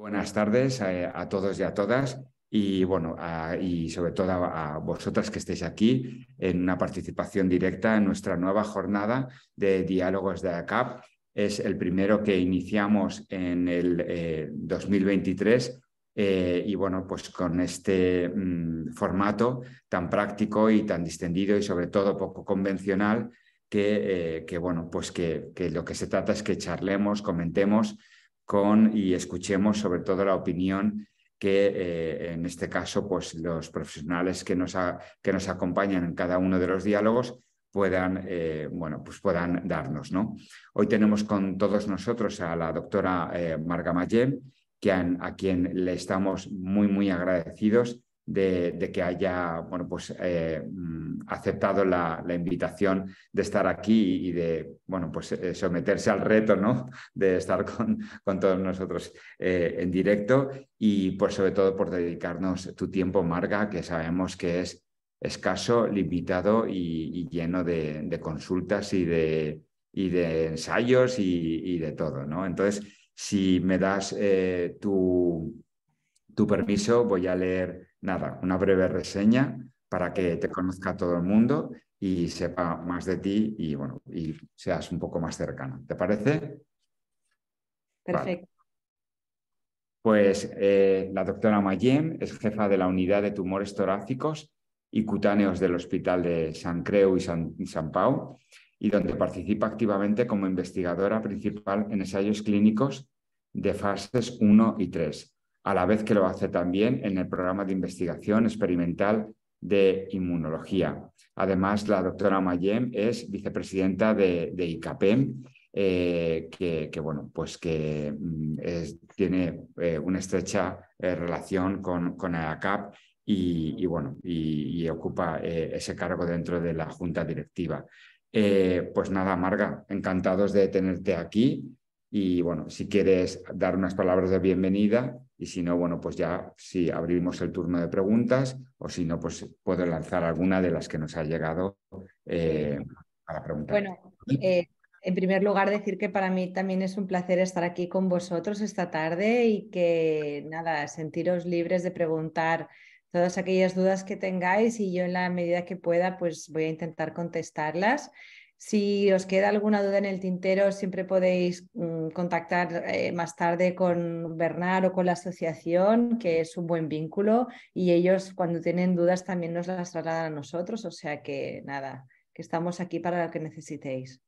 Buenas tardes eh, a, todos y a todas y bueno, y sobre todo a, vosotras que estéis aquí en una participación directa en nuestra nueva jornada de diálogos de ACAP. Es el primero que iniciamos en el 2023 eh, eh, y bueno, pues con este mm, formato tan práctico y tan distendido y sobre todo poco convencional que, bueno, pues que lo que se trata es que charlemos, comentemos con y escuchemos sobre todo la opinión que eh, en este caso pues, los profesionales que nos, que nos acompañan en cada uno de los diálogos puedan, eh, bueno, pues puedan darnos. ¿no? Hoy tenemos con todos nosotros a la doctora eh, Marga Mayem, a, a quien le estamos muy, muy agradecidos de, que haya bueno, pues, eh, mm, aceptado la, invitación de estar aquí y de bueno, pues, eh, someterse al reto ¿no? de estar con, con todos nosotros eh, en directo y pues, sobre todo por dedicarnos tu tiempo, Marga, que sabemos que es escaso, limitado y, lleno de, consultas y de, y de ensayos y, de todo, ¿no? Entonces, si me das tu, tu, permiso, voy a leer nada, una breve reseña para que te conozca todo el mundo y sepa más de ti y bueno, y seas un poco más cercano. ¿Te parece? Perfecto. Pues eh, la doctora Mayem es jefa de la unidad de tumores torácicos y cutáneos del Hospital de San Creu y San, San Pau, y donde participa activamente como investigadora principal en ensayos clínicos de fases 1 y 3, a la vez que lo hace también en el programa de investigación experimental de inmunología. Además, la doctora Mayem es vicepresidenta de, ICAPEM, eh, que, bueno, pues que mm, tiene eh, una estrecha eh, relación con, con ACAP y, bueno, y, ocupa ese cargo dentro de la junta directiva. pues nada, Marga, encantados de tenerte aquí y bueno, si quieres dar unas palabras de bienvenida y si no, bueno, pues ya si abrimos el turno de preguntas o si no, pues puedo lanzar alguna de las que nos ha llegado eh, a la pregunta. Bueno, eh, en primer lugar decir que para mí también es un placer estar aquí con vosotros esta tarde y que nada, sentiros libres de preguntar todas aquellas dudas que tengáis y yo en la medida que pueda pues voy a intentar contestarlas. Si os queda alguna duda en el tintero, siempre podéis mm, contactar eh, más tarde con Bernard o con la asociación, que es un buen vínculo, y ellos cuando tienen dudas también nos las trasladan a nosotros, o sea que nada, que estamos aquí para lo que necesitéis.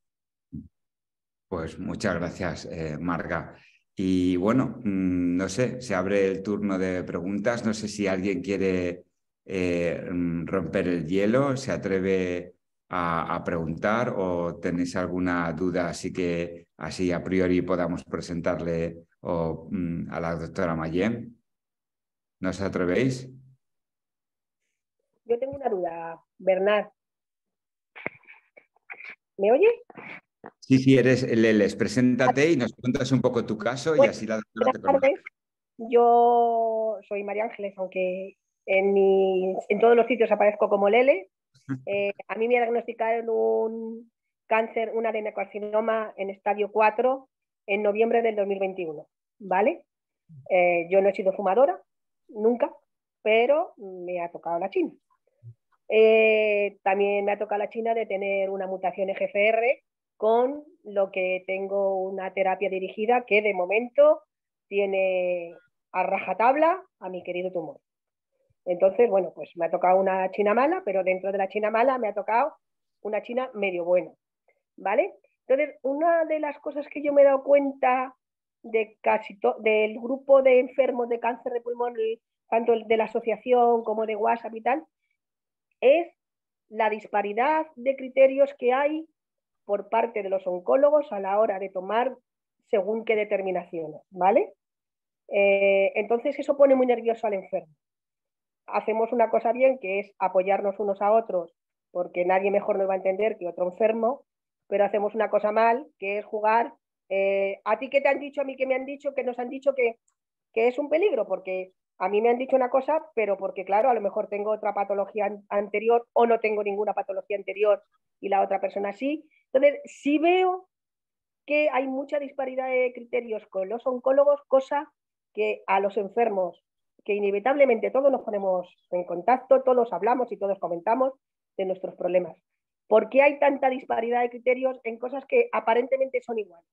Pues muchas gracias, eh, Marga. Y bueno, mm, no sé, se abre el turno de preguntas, no sé si alguien quiere eh, mm, romper el hielo, se atreve a, preguntar o tenéis alguna duda así que así a priori podamos presentarle o, mm, a la doctora Mayen. ¿No os atrevéis? Yo tengo una duda, Bernard. ¿Me oye? Sí, sí, eres Leles. Preséntate y nos cuentas un poco tu caso y así la doctora te Yo soy María Ángeles, aunque en, mi, en todos los sitios aparezco como Lele, eh, a mí me diagnosticaron un cáncer, un adenocarcinoma en estadio 4 en noviembre del 2021, ¿vale? Eh, yo no he sido fumadora, nunca, pero me ha tocado la China. Eh, también me ha tocado la China de tener una mutación EGFR con lo que tengo una terapia dirigida que de momento tiene a rajatabla a mi querido tumor. Entonces, bueno, pues me ha tocado una China mala, pero dentro de la China mala me ha tocado una China medio buena, ¿vale? Entonces, una de las cosas que yo me he dado cuenta de casi del grupo de enfermos de cáncer de pulmón, tanto de la asociación como de WhatsApp y tal, es la disparidad de criterios que hay por parte de los oncólogos a la hora de tomar según qué determinaciones, ¿vale? Eh, entonces eso pone muy nervioso al enfermo hacemos una cosa bien, que es apoyarnos unos a otros, porque nadie mejor nos va a entender que otro enfermo, pero hacemos una cosa mal, que es jugar. Eh, a ti qué te han dicho, a mí que me han dicho, que nos han dicho que, que es un peligro, porque a mí me han dicho una cosa, pero porque, claro, a lo mejor tengo otra patología anterior o no tengo ninguna patología anterior y la otra persona sí. Entonces, sí veo que hay mucha disparidad de criterios con los oncólogos, cosa que a los enfermos que inevitablemente todos nos ponemos en contacto, todos hablamos y todos comentamos de nuestros problemas. ¿Por qué hay tanta disparidad de criterios en cosas que aparentemente son iguales?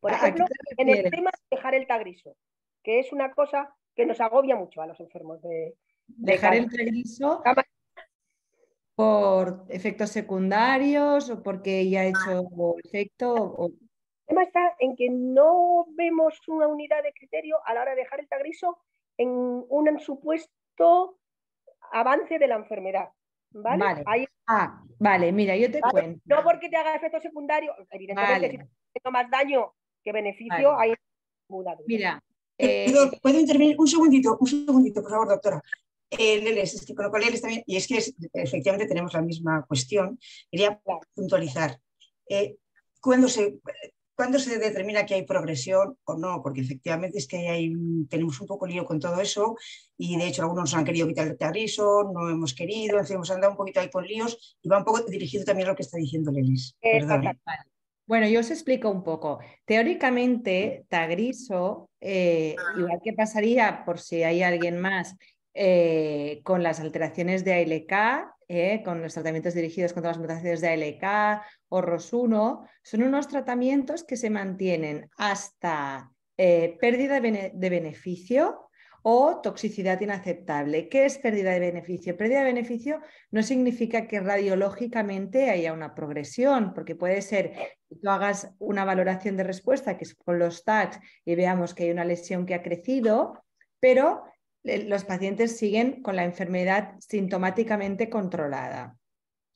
Por ejemplo, en el tema de dejar el tagriso, que es una cosa que nos agobia mucho a los enfermos de... dejar el tagriso por efectos secundarios o porque ya ha hecho efecto. El tema está en que no vemos una unidad de criterio a la hora de dejar el tagriso en un supuesto avance de la enfermedad. Vale. Ah, mira, yo te cuento. No porque te haga efecto secundario, evidentemente, si tengo más daño que beneficio, hay Mira. Eh... eh ¿Puedo, intervenir un segundito, un segundito, por favor, doctora. Eh, también, y es que efectivamente tenemos la misma cuestión, quería puntualizar. Eh, cuando se, ¿Cuándo se determina que hay progresión o no? Porque efectivamente es que hay, tenemos un poco lío con todo eso y de hecho algunos nos han querido quitar el no hemos querido, en fin, hemos andado un poquito ahí con líos y va un poco dirigido también a lo que está diciendo Lelis. Bueno, yo os explico un poco. Teóricamente, Tagriso, eh, igual que pasaría por si hay alguien más, eh, con las alteraciones de ALK, ¿eh? con los tratamientos dirigidos contra las mutaciones de ALK o ROS1, son unos tratamientos que se mantienen hasta eh, pérdida de, beneficio o toxicidad inaceptable. ¿Qué es pérdida de beneficio? Pérdida de beneficio no significa que radiológicamente haya una progresión, porque puede ser que tú hagas una valoración de respuesta, que es con los tags, y veamos que hay una lesión que ha crecido, pero los pacientes siguen con la enfermedad sintomáticamente controlada.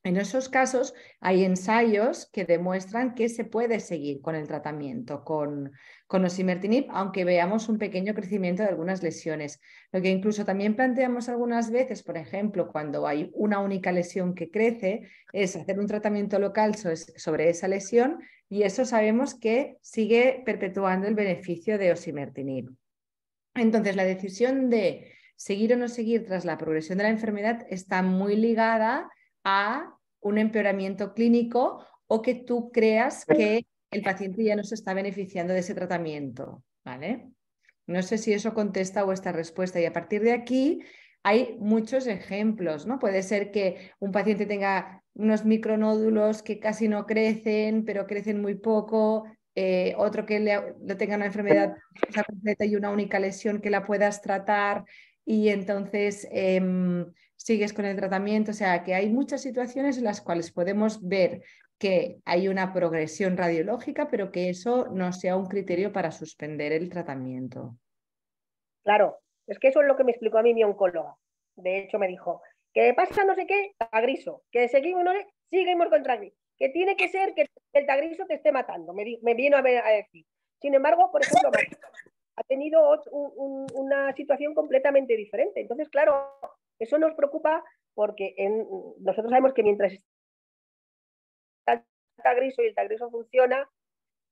En esos casos hay ensayos que demuestran que se puede seguir con el tratamiento con, osimertinib, aunque veamos un pequeño crecimiento de algunas lesiones. Lo que incluso también planteamos algunas veces, por ejemplo, cuando hay una única lesión que crece, es hacer un tratamiento local sobre esa lesión y eso sabemos que sigue perpetuando el beneficio de osimertinib. Entonces, la decisión de seguir o no seguir tras la progresión de la enfermedad está muy ligada a un empeoramiento clínico o que tú creas que el paciente ya no se está beneficiando de ese tratamiento, ¿vale? No sé si eso contesta vuestra respuesta y a partir de aquí hay muchos ejemplos, ¿no? Puede ser que un paciente tenga unos micronódulos que casi no crecen, pero crecen muy poco, eh, otro que le, tenga una enfermedad completa y una única lesión que la puedas tratar y entonces em, sigues con el tratamiento. O sea, que hay muchas situaciones en las cuales podemos ver que hay una progresión radiológica, pero que eso no sea un criterio para suspender el tratamiento. Claro, es que eso es lo que me explicó a mí mi oncóloga. De hecho, me dijo, que pasa no sé qué, a griso, que seguimos, no sé, contra mí que tiene que ser que el tagriso te esté matando, me, vino a, decir. Sin embargo, por ejemplo, ha tenido una situación completamente diferente. Entonces, claro, eso nos preocupa porque nosotros sabemos que mientras está el tagriso y el tagriso funciona,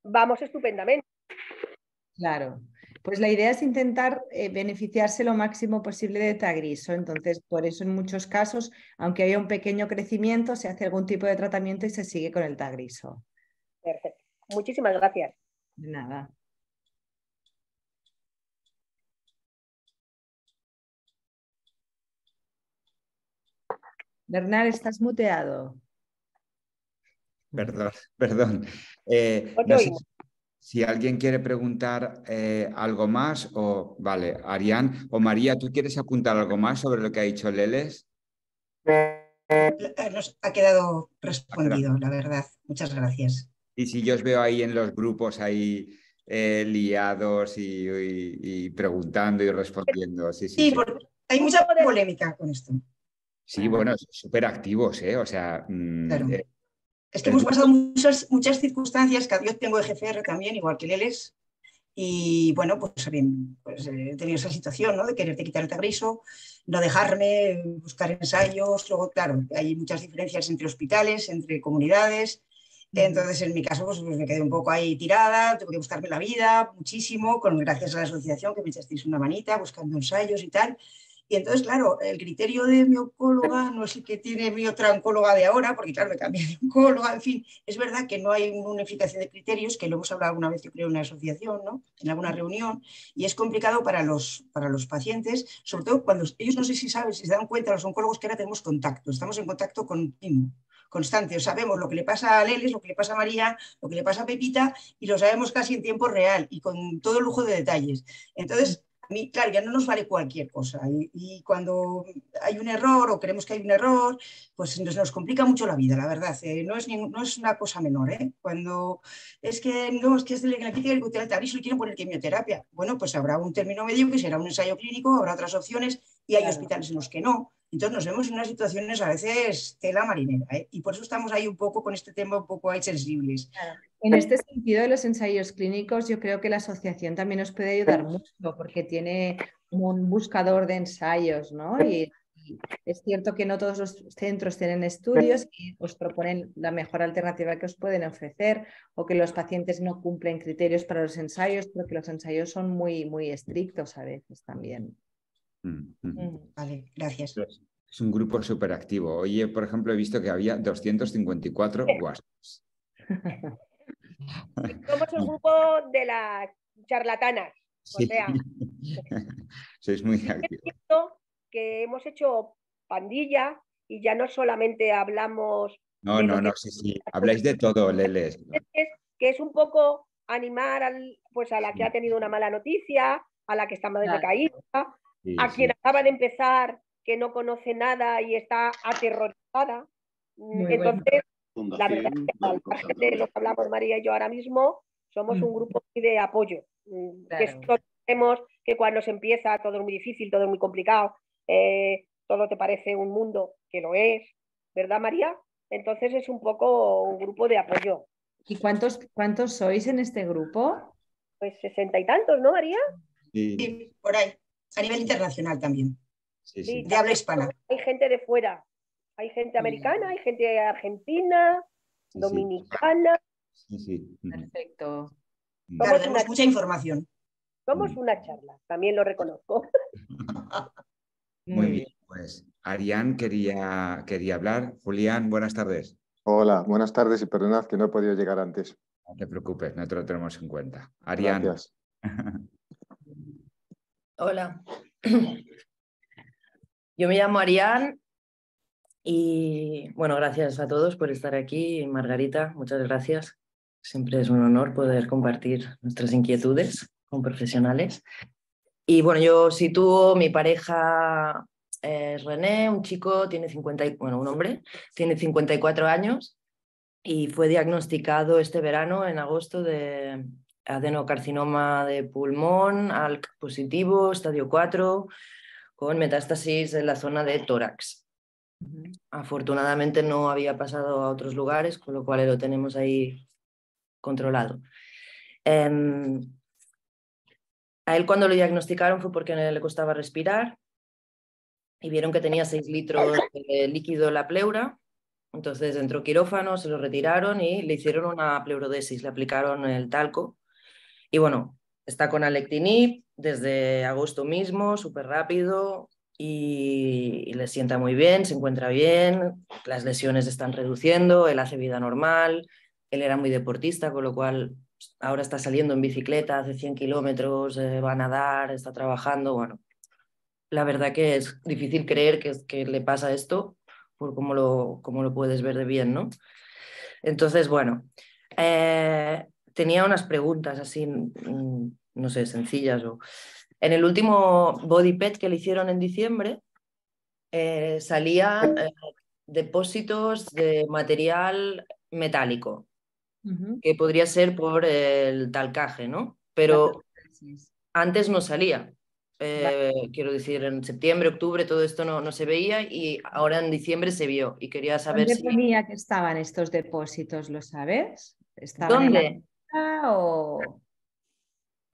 vamos estupendamente. Claro, pues la idea es intentar eh, beneficiarse lo máximo posible de Tagriso. Entonces, por eso en muchos casos, aunque haya un pequeño crecimiento, se hace algún tipo de tratamiento y se sigue con el Tagriso. Perfecto. Muchísimas gracias. nada. Bernal, estás muteado. Perdón, perdón. Eh, si alguien quiere preguntar eh, algo más, o vale, Arián o María, ¿tú quieres apuntar algo más sobre lo que ha dicho Leles? Eh, nos ha quedado respondido, la verdad. Muchas gracias. Y si yo os veo ahí en los grupos ahí eh, liados y, preguntando y respondiendo. Sí, sí, hay mucha polémica con esto. Sí, bueno, súper activos, ¿eh? O sea, mm, es que hemos pasado muchas, muchas circunstancias, que yo tengo de también, igual que Leles, y bueno, pues bien, eh, pues eh, he tenido esa situación, ¿no? De quererte quitar el tabriso, no dejarme, buscar ensayos, luego, claro, hay muchas diferencias entre hospitales, entre comunidades, entonces, en mi caso, pues, pues, me quedé un poco ahí tirada, tuve que buscarme la vida muchísimo, con, gracias a la asociación que me echasteis una manita, buscando ensayos y tal. Y entonces, claro, el criterio de mi oncóloga no es el que tiene mi otra oncóloga de ahora, porque claro, me cambié de oncóloga, en fin, es verdad que no hay una unificación de criterios, que lo hemos hablado alguna vez, yo creo, en una asociación, ¿no? en alguna reunión, y es complicado para los, para los pacientes, sobre todo cuando ellos no sé si saben, si se dan cuenta los oncólogos que ahora tenemos contacto, estamos en contacto continuo constante. O sabemos lo que le pasa a Leles, lo que le pasa a María, lo que le pasa a Pepita y lo sabemos casi en tiempo real y con todo lujo de detalles. Entonces, claro, ya no nos vale cualquier cosa. Y, cuando hay un error o creemos que hay un error, pues nos, complica mucho la vida, la verdad. Eh. no, es no es una cosa menor. ¿eh? Cuando es que no, es que es de la crítica del y quieren poner quimioterapia. Bueno, pues habrá un término medio que será un ensayo clínico, habrá otras opciones y hay hospitales en los que no. Entonces nos vemos en unas situaciones a veces tela marinera, ¿eh? y por eso estamos ahí un poco con este tema un poco ahí sensibles. En este sentido de los ensayos clínicos, yo creo que la asociación también nos puede ayudar mucho, porque tiene un buscador de ensayos, ¿no? Y es cierto que no todos los centros tienen estudios y os proponen la mejor alternativa que os pueden ofrecer o que los pacientes no cumplen criterios para los ensayos, porque los ensayos son muy, muy estrictos a veces también. Mm, mm. Mm, vale, gracias. Es un grupo súper activo. Oye, por ejemplo, he visto que había 254 Guasos Somos el grupo de las charlatanas. O sea, sois muy activos. Que hemos hecho pandilla y ya no solamente hablamos. No, no, no, sí, sí. Habláis de todo, Leles. Que es un poco animar pues a la que ha tenido una mala noticia, a la que está más caída a quien acaba de empezar, que no conoce nada y está aterrorizada. Mm, entonces, la verdad es que lo que hablamos María y yo ahora mismo, somos mm. un grupo de apoyo. Mm, que cuando se empieza todo es muy difícil, todo es muy complicado, eh, todo te parece un mundo, que lo es, ¿verdad María? Entonces es un poco un grupo de apoyo. ¿Y cuántos, cuántos sois en este grupo? Pues sesenta y tantos, ¿no, María? sí, por ahí a nivel internacional también, sí, de habla hispana. Hay gente de fuera, hay gente americana, hay gente argentina, dominicana. sí, sí. Perfecto. tenemos mucha información. Somos una charla, también lo reconozco. Muy bien, pues Arián quería, quería hablar. Julián, buenas tardes. Hola, buenas tardes y perdonad que no he podido llegar antes. No te preocupes, nosotros lo tenemos en cuenta. Arián. Hola. Yo me llamo Arián y bueno, gracias a todos por estar aquí. Margarita, muchas gracias. Siempre es un honor poder compartir nuestras inquietudes con profesionales. Y bueno, yo sitúo mi pareja es eh, René, un chico, tiene 50, bueno, un hombre, tiene 54 años y fue diagnosticado este verano, en agosto, de, adenocarcinoma de pulmón, ALK positivo, estadio 4, con metástasis en la zona de tórax. Afortunadamente no había pasado a otros lugares, con lo cual lo tenemos ahí controlado. Em, a él cuando lo diagnosticaron fue porque le costaba respirar y vieron que tenía 6 litros de líquido en la pleura. Entonces entró quirófano, se lo retiraron y le hicieron una pleurodesis, le aplicaron el talco y bueno, está con Alectinib desde agosto mismo, súper rápido y, le sienta muy bien, se encuentra bien, las lesiones están reduciendo, él hace vida normal, él era muy deportista, con lo cual pues, ahora está saliendo en bicicleta, hace 100 kilómetros, eh, va a nadar, está trabajando, bueno. La verdad que es difícil creer que, que le pasa esto por cómo lo, lo puedes ver de bien, ¿no? Entonces, bueno, eh, tenía unas preguntas así, mm, no sé, sencillas. O... En el último body pet que le hicieron en diciembre, eh, salían eh, depósitos de material metálico, que podría ser por el talcaje, ¿no? Pero antes no salía. Eh, quiero decir, en septiembre, octubre, todo esto no, no, se veía y ahora en diciembre se vio y quería saber ¿Dónde ponía que estaban estos depósitos, lo sabes? Estaban ¿Dónde? o...?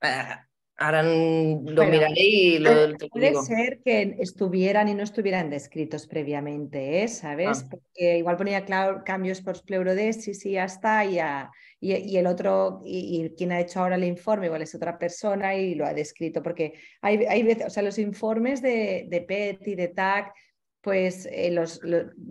Ah, ahora lo lo Puede ser que estuvieran y no estuvieran descritos previamente, ¿eh? ¿sabes? Ah. Porque igual ponía cambios por pleurodesis y ya está, y, y, el otro, y, quien ha hecho ahora el informe, igual es otra persona y lo ha descrito, porque hay, veces, o sea, los informes de, de PET y de TAC pues eh,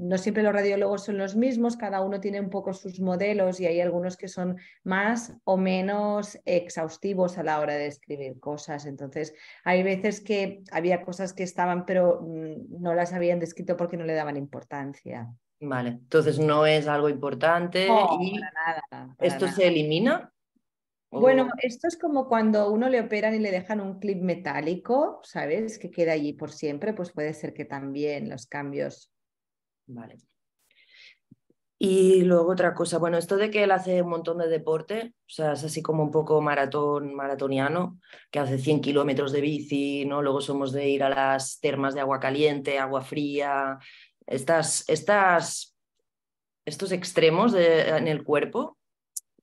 no siempre los radiólogos son los mismos, cada uno tiene un poco sus modelos y hay algunos que son más o menos exhaustivos a la hora de escribir cosas. Entonces, hay veces que había cosas que estaban, pero mm, no las habían descrito porque no le daban importancia. Vale, entonces no es algo importante. y nada, ¿Esto se elimina? Bueno, esto es como cuando uno le operan y le dejan un clip metálico, ¿sabes? Que queda allí por siempre, pues puede ser que también los cambios. Vale. Y luego otra cosa, bueno, esto de que él hace un montón de deporte, o sea, es así como un poco maratón, maratoniano, que hace 100 kilómetros de bici, ¿no? Luego somos de ir a las termas de agua caliente, agua fría, estas, estas, estos extremos en el cuerpo,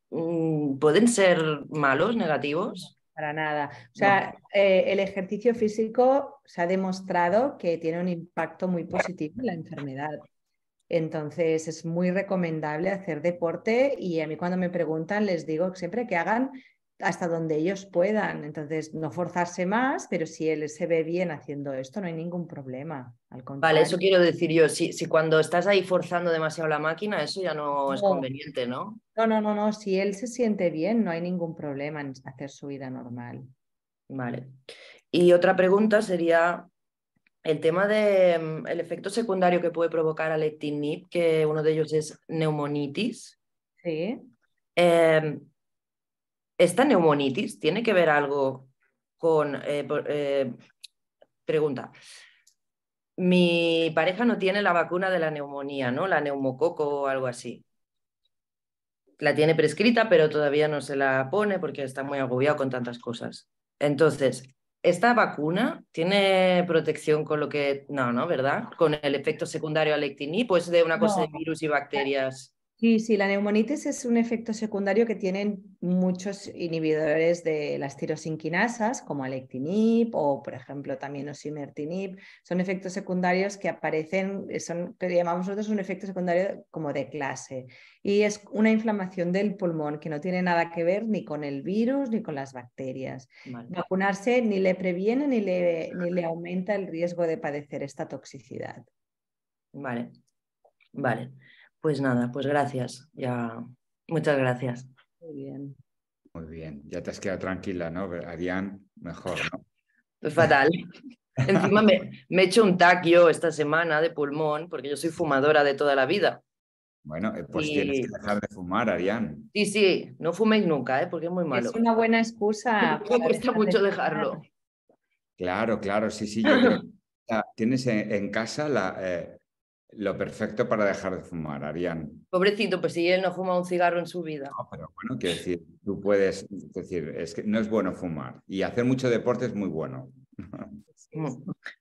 Mm, pueden ser malos, negativos. Para nada. O sea, eh, el ejercicio físico se ha demostrado que tiene un impacto muy positivo en la enfermedad. Entonces es muy recomendable hacer deporte y a mí cuando me preguntan les digo siempre que hagan hasta donde ellos puedan. Entonces, no forzarse más, pero si él se ve bien haciendo esto, no hay ningún problema. vale, eso quiero decir yo, si, si, cuando estás ahí forzando demasiado la máquina, eso ya no, es conveniente, ¿no? No, no, no, no, si él se siente bien, no hay ningún problema en hacer su vida normal. Vale. Y otra pregunta sería el tema del mm, el efecto secundario que puede provocar Alectinib, que uno de ellos es neumonitis. Sí. Em, ¿Esta neumonitis tiene que ver algo con... Eh, eh, pregunta. Mi pareja no tiene la vacuna de la neumonía, ¿no? La neumococo o algo así. La tiene prescrita, pero todavía no se la pone porque está muy agobiado con tantas cosas. Entonces, ¿esta vacuna tiene protección con lo que... No, ¿no? ¿Verdad? Con el efecto secundario al lectiní, pues de una cosa de virus y bacterias. Sí, sí, la neumonitis es un efecto secundario que tienen muchos inhibidores de las tirosinquinasas, como alectinib o, por ejemplo, también osimertinib. Son efectos secundarios que aparecen, eh, son que llamamos nosotros un efecto secundario como de clase. Y es una inflamación del pulmón que no tiene nada que ver ni con el virus ni con las bacterias. Vacunarse ni le previene ni le, ni le aumenta el riesgo de padecer esta toxicidad. Vale, vale. Pues nada, pues gracias. Ya, muchas gracias. Muy bien. Muy bien. Ya te has quedado tranquila, ¿no? Arián, mejor, ¿no? Pues fatal. Encima me, he hecho un taquio esta semana de pulmón, porque yo soy fumadora de toda la vida. Bueno, eh, pues tienes que dejar de fumar, Arián. Sí, sí, no fuméis nunca, ¿eh? porque es muy malo. Es una buena excusa. Me cuesta mucho dejarlo. Claro, claro, sí, sí. tienes en, casa la, eh, lo perfecto para dejar de fumar, Arián. Pobrecito, pues si él no fuma un cigarro en su vida. No, pero bueno, quiero decir, tú puedes, decir, es que no es bueno fumar y hacer mucho deporte es muy bueno.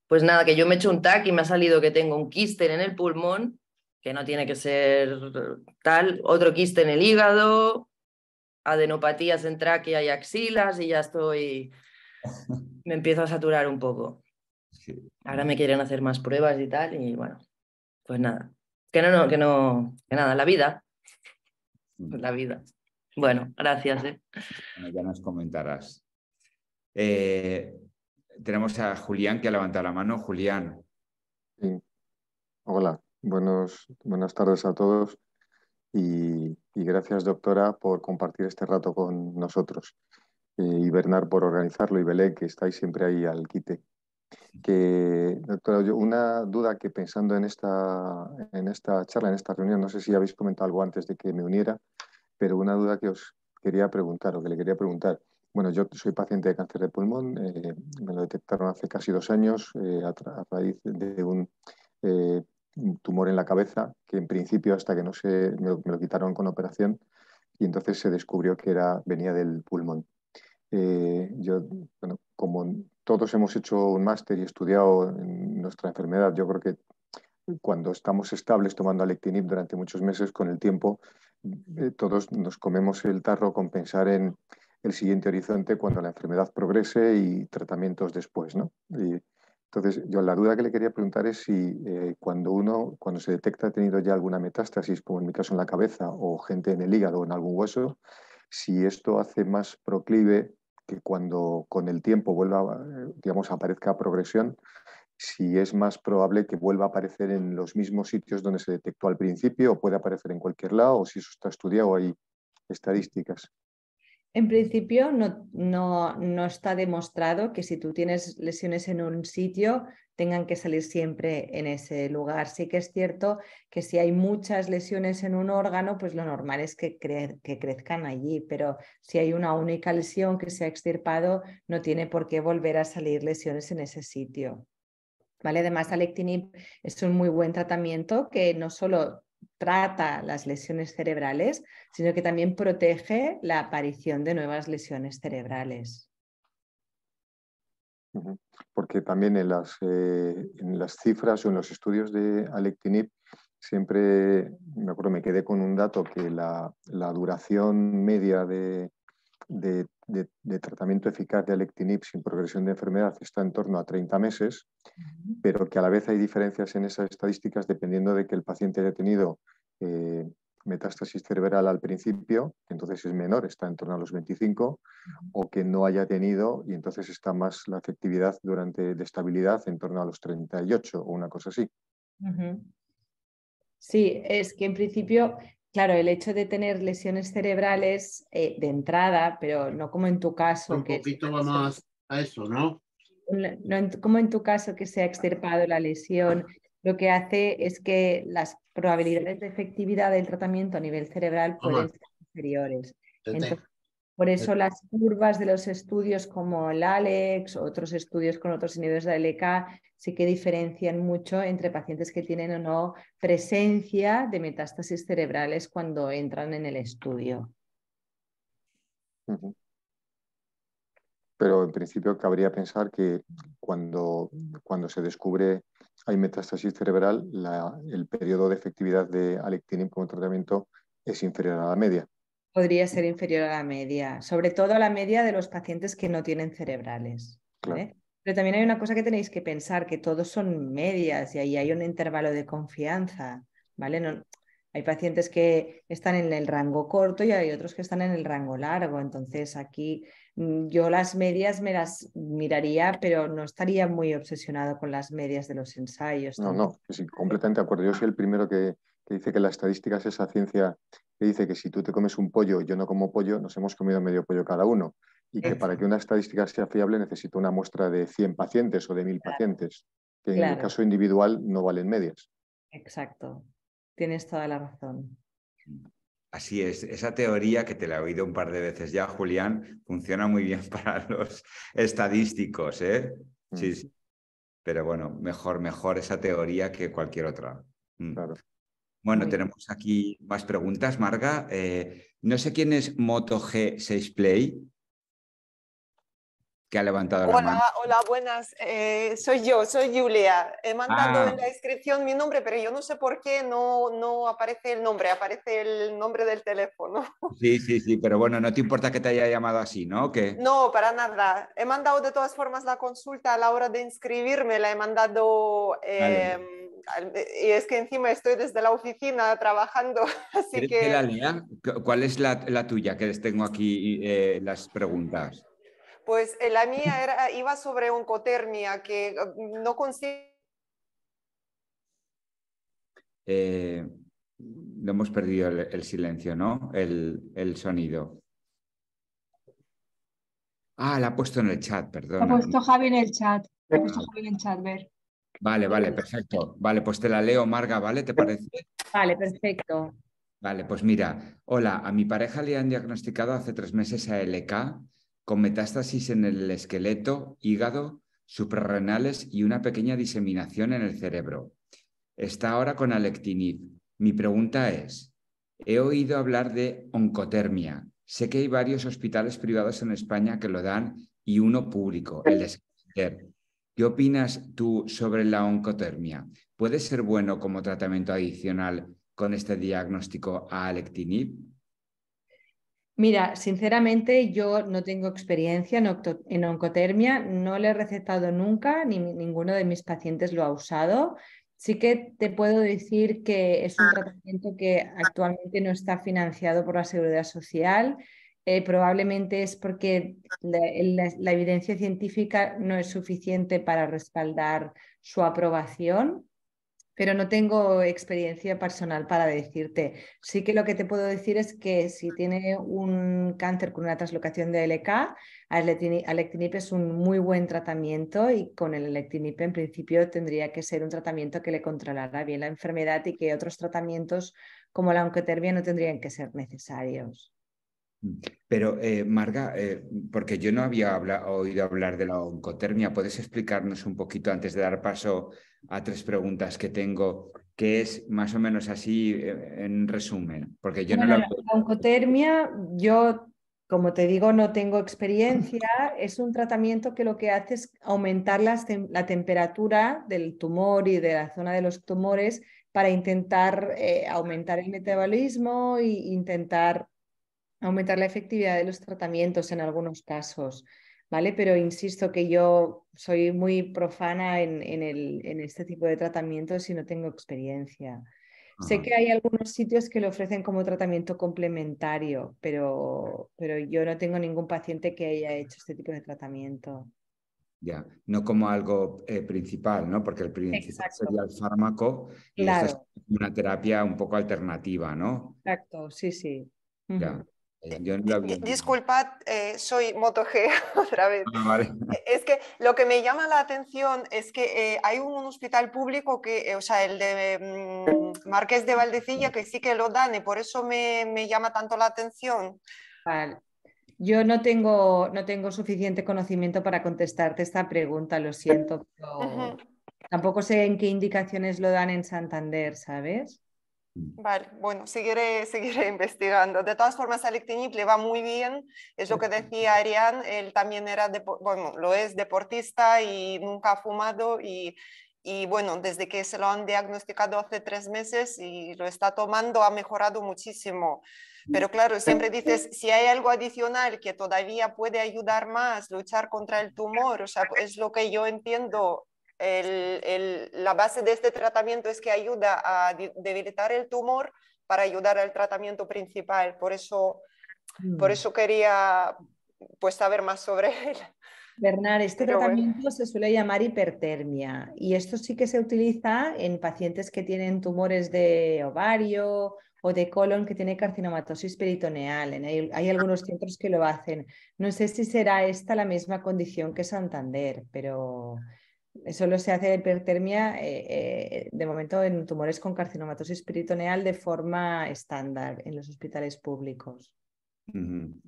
Pues nada, que yo me he hecho un tac y me ha salido que tengo un quiste en el pulmón, que no tiene que ser tal, otro quiste en el hígado, adenopatías en tráquea y axilas y ya estoy, me empiezo a saturar un poco. Ahora me quieren hacer más pruebas y tal y bueno pues nada, que no, que no, que nada, la vida, mm. la vida. Bueno, gracias. Eh. ya nos comentarás. Eh, tenemos a Julián que ha levantado la mano. Julián. Hola, buenos, buenas tardes a todos y, gracias doctora por compartir este rato con nosotros eh, y Bernard por organizarlo y Belén que estáis siempre ahí al quite que, doctora, una duda que pensando en esta, en esta charla, en esta reunión, no sé si habéis comentado algo antes de que me uniera, pero una duda que os quería preguntar o que le quería preguntar. Bueno, yo soy paciente de cáncer de pulmón, eh, me lo detectaron hace casi dos años eh, a, raíz de eh, un, tumor en la cabeza que en principio hasta que no se me lo, me lo quitaron con operación y entonces se descubrió que era, venía del pulmón. Eh, yo, como todos hemos hecho un máster y estudiado nuestra enfermedad, yo creo que cuando estamos estables tomando alectinib durante muchos meses, con el tiempo eh, todos nos comemos el tarro con pensar en el siguiente horizonte cuando la enfermedad progrese y tratamientos después, ¿no? entonces, yo la duda que le quería preguntar es si eh, cuando uno, cuando se detecta ha tenido ya alguna metástasis, como en mi caso en la cabeza, o gente en el hígado o en algún hueso, si esto hace más proclive que cuando con el tiempo vuelva, digamos, aparezca progresión, si es más probable que vuelva a aparecer en los mismos sitios donde se detectó al principio o puede aparecer en cualquier lado o si eso está estudiado, hay estadísticas. En principio no, no, no, está demostrado que si tú tienes lesiones en un sitio tengan que salir siempre en ese lugar. Sí que es cierto que si hay muchas lesiones en un órgano, pues lo normal es que, que crezcan allí, pero si hay una única lesión que se ha extirpado, no tiene por qué volver a salir lesiones en ese sitio. ¿Vale? Además, Alectinib es un muy buen tratamiento que no solo trata las lesiones cerebrales, sino que también protege la aparición de nuevas lesiones cerebrales. Porque también en las, eh, en las cifras o en los estudios de Alectinib siempre, me acuerdo, me quedé con un dato que la, duración media de de, tratamiento eficaz de Alectinib sin progresión de enfermedad está en torno a 30 meses, pero que a la vez hay diferencias en esas estadísticas dependiendo de que el paciente haya tenido eh, metástasis cerebral al principio, entonces es menor, está en torno a los 25, o que no haya tenido y entonces está más la efectividad durante de estabilidad en torno a los 38 o una cosa así. Sí, es que en principio Claro, el hecho de tener lesiones cerebrales eh, de entrada, pero no como en tu caso. Un poquito vamos a eso, ¿no? No como en tu caso que se ha extirpado la lesión, lo que hace es que las probabilidades de efectividad del tratamiento a nivel cerebral pueden ser inferiores. Entonces, por eh, eso las curvas de los estudios como el ALEX, otros estudios con otros inhibidores de LK, e sí que diferencian mucho entre pacientes que tienen o no presencia de metástasis cerebrales cuando entran en el estudio. Pero en principio cabría pensar que cuando, cuando se descubre hay metástasis cerebral, el periodo de efectividad de alectinib como tratamiento es inferior a la media podría ser inferior a la media, sobre todo a la media de los pacientes que no tienen cerebrales. Pero también hay una cosa que tenéis que pensar, que todos son medias y ahí hay un intervalo de confianza, ¿vale? No, hay pacientes que están en el rango corto y hay otros que están en el rango largo. Entonces aquí mm, yo las medias me las miraría, pero no estaría muy obsesionado con las medias de los ensayos. No, no, sí, completamente de acuerdo. Yo soy el primero que, que dice que la estadística es esa ciencia que dice que si tú te comes un pollo y yo no como pollo, nos hemos comido medio pollo cada uno. Y que para que una estadística sea fiable necesito una muestra de 100 pacientes o de 1000 pacientes, que en el caso individual no valen medias. Exacto, tienes toda la razón. Así es, esa teoría que te la he oído un par de veces ya, Julián, funciona muy bien para los estadísticos, ¿eh? Mm. Sí, Pero bueno, mejor, mejor esa teoría que cualquier otra. Mm. Claro. Bueno, tenemos aquí más preguntas, Marga. Eh, no sé quién es Moto G6 Play, que ha levantado la mano. Hola, buenas. Eh, soy yo, soy Julia. He mandado ah. en la inscripción mi nombre, pero yo no sé por qué no, no aparece el nombre, aparece el nombre del teléfono. Sí, sí, sí, pero bueno, no te importa que te haya llamado así, ¿no? ¿Qué? No, para nada. He mandado de todas formas la consulta a la hora de inscribirme, la he mandado... Em, y es que encima estoy desde la oficina trabajando, así que... ¿Cuál es la, tuya? Que les tengo aquí eh, las preguntas. Pues eh, la mía era, iba sobre oncotermia, que eh, no consigo... no hemos perdido el, silencio, ¿no? El, sonido. Ah, la ha puesto en el chat, perdón. Ha puesto Javi en el chat. Ha puesto ah. Javi en el chat, ver. Vale, vale, perfecto. Vale, pues te la leo, Marga, ¿vale? ¿Te parece? Vale, perfecto. Vale, pues mira, hola, a mi pareja le han diagnosticado hace tres meses a LK con metástasis en el esqueleto, hígado, suprarrenales y una pequeña diseminación en el cerebro. Está ahora con alectinib. Mi pregunta es, he oído hablar de oncotermia. Sé que hay varios hospitales privados en España que lo dan y uno público, el de ¿Qué opinas tú sobre la oncotermia? ¿Puede ser bueno como tratamiento adicional con este diagnóstico a alectinib? Mira, sinceramente yo no tengo experiencia en, oncotermia, no le he recetado nunca, ni ninguno de mis pacientes lo ha usado. Sí que te puedo decir que es un tratamiento que actualmente no está financiado por la Seguridad Social eh, probablemente es porque la, evidencia científica no es suficiente para respaldar su aprobación, pero no tengo experiencia personal para decirte. Sí que lo que te puedo decir es que si tiene un cáncer con una traslocación de LK, alectinib es un muy buen tratamiento y con el alectinib en principio tendría que ser un tratamiento que le controlara bien la enfermedad y que otros tratamientos como la oncotermia no tendrían que ser necesarios. Pero, eh, Marga, eh, porque yo no había oído hablar de la oncotermia, ¿puedes explicarnos un poquito antes de dar paso a tres preguntas que tengo, que es más o menos así eh, en resumen? Porque yo no, La oncotermia, yo, como te digo, no tengo experiencia. Es un tratamiento que lo que hace es aumentar la temperatura del tumor y de la zona de los tumores para intentar aumentar el metabolismo e intentar aumentar la efectividad de los tratamientos en algunos casos, ¿vale? Pero insisto que yo soy muy profana en, en, este tipo de tratamientos y no tengo experiencia. Sé que hay algunos sitios que lo ofrecen como tratamiento complementario, pero, pero yo no tengo ningún paciente que haya hecho este tipo de tratamiento. Ya, no como algo eh, principal, ¿no? Porque el principal sería el fármaco y claro. es una terapia un poco alternativa, ¿no? Exacto, sí, sí. Ya. Eh, Disculpad, eh, soy Moto otra vez. Ah, eh, es que lo que me llama la atención es que hay un, hospital público que, o sea, el de mm, Marqués de Valdecilla, que sí que lo dan y por eso me, llama tanto la atención. Yo no tengo, no tengo suficiente conocimiento para contestarte esta pregunta, lo siento, tampoco sé en qué indicaciones lo dan en Santander, ¿sabes? Mm. Vale, bueno, seguiré, seguiré investigando. De todas formas, Alectinib le va muy bien. Es lo que decía Arián, él también era, lo es deportista y nunca ha fumado y, y, bueno, desde que se lo han diagnosticado hace tres meses y lo está tomando, ha mejorado muchísimo. Mm. Pero claro, siempre dices, si hay algo adicional que todavía puede ayudar más, luchar contra el tumor, o sea, pues, es lo que yo entiendo, el, la base de este tratamiento es que ayuda a debilitar el tumor para ayudar al tratamiento principal. Por eso, mm. por eso quería pues, saber más sobre él. Bernard, este tratamiento se suele llamar hipertermia y esto sí que se utiliza en pacientes que tienen tumores de ovario o de colon que tiene carcinomatosis peritoneal. hay, algunos centros que lo hacen. No sé si será esta la misma condición que Santander, pero solo se hace hipertermia eh, eh, de momento en tumores con carcinomatosis peritoneal de forma estándar en los hospitales públicos.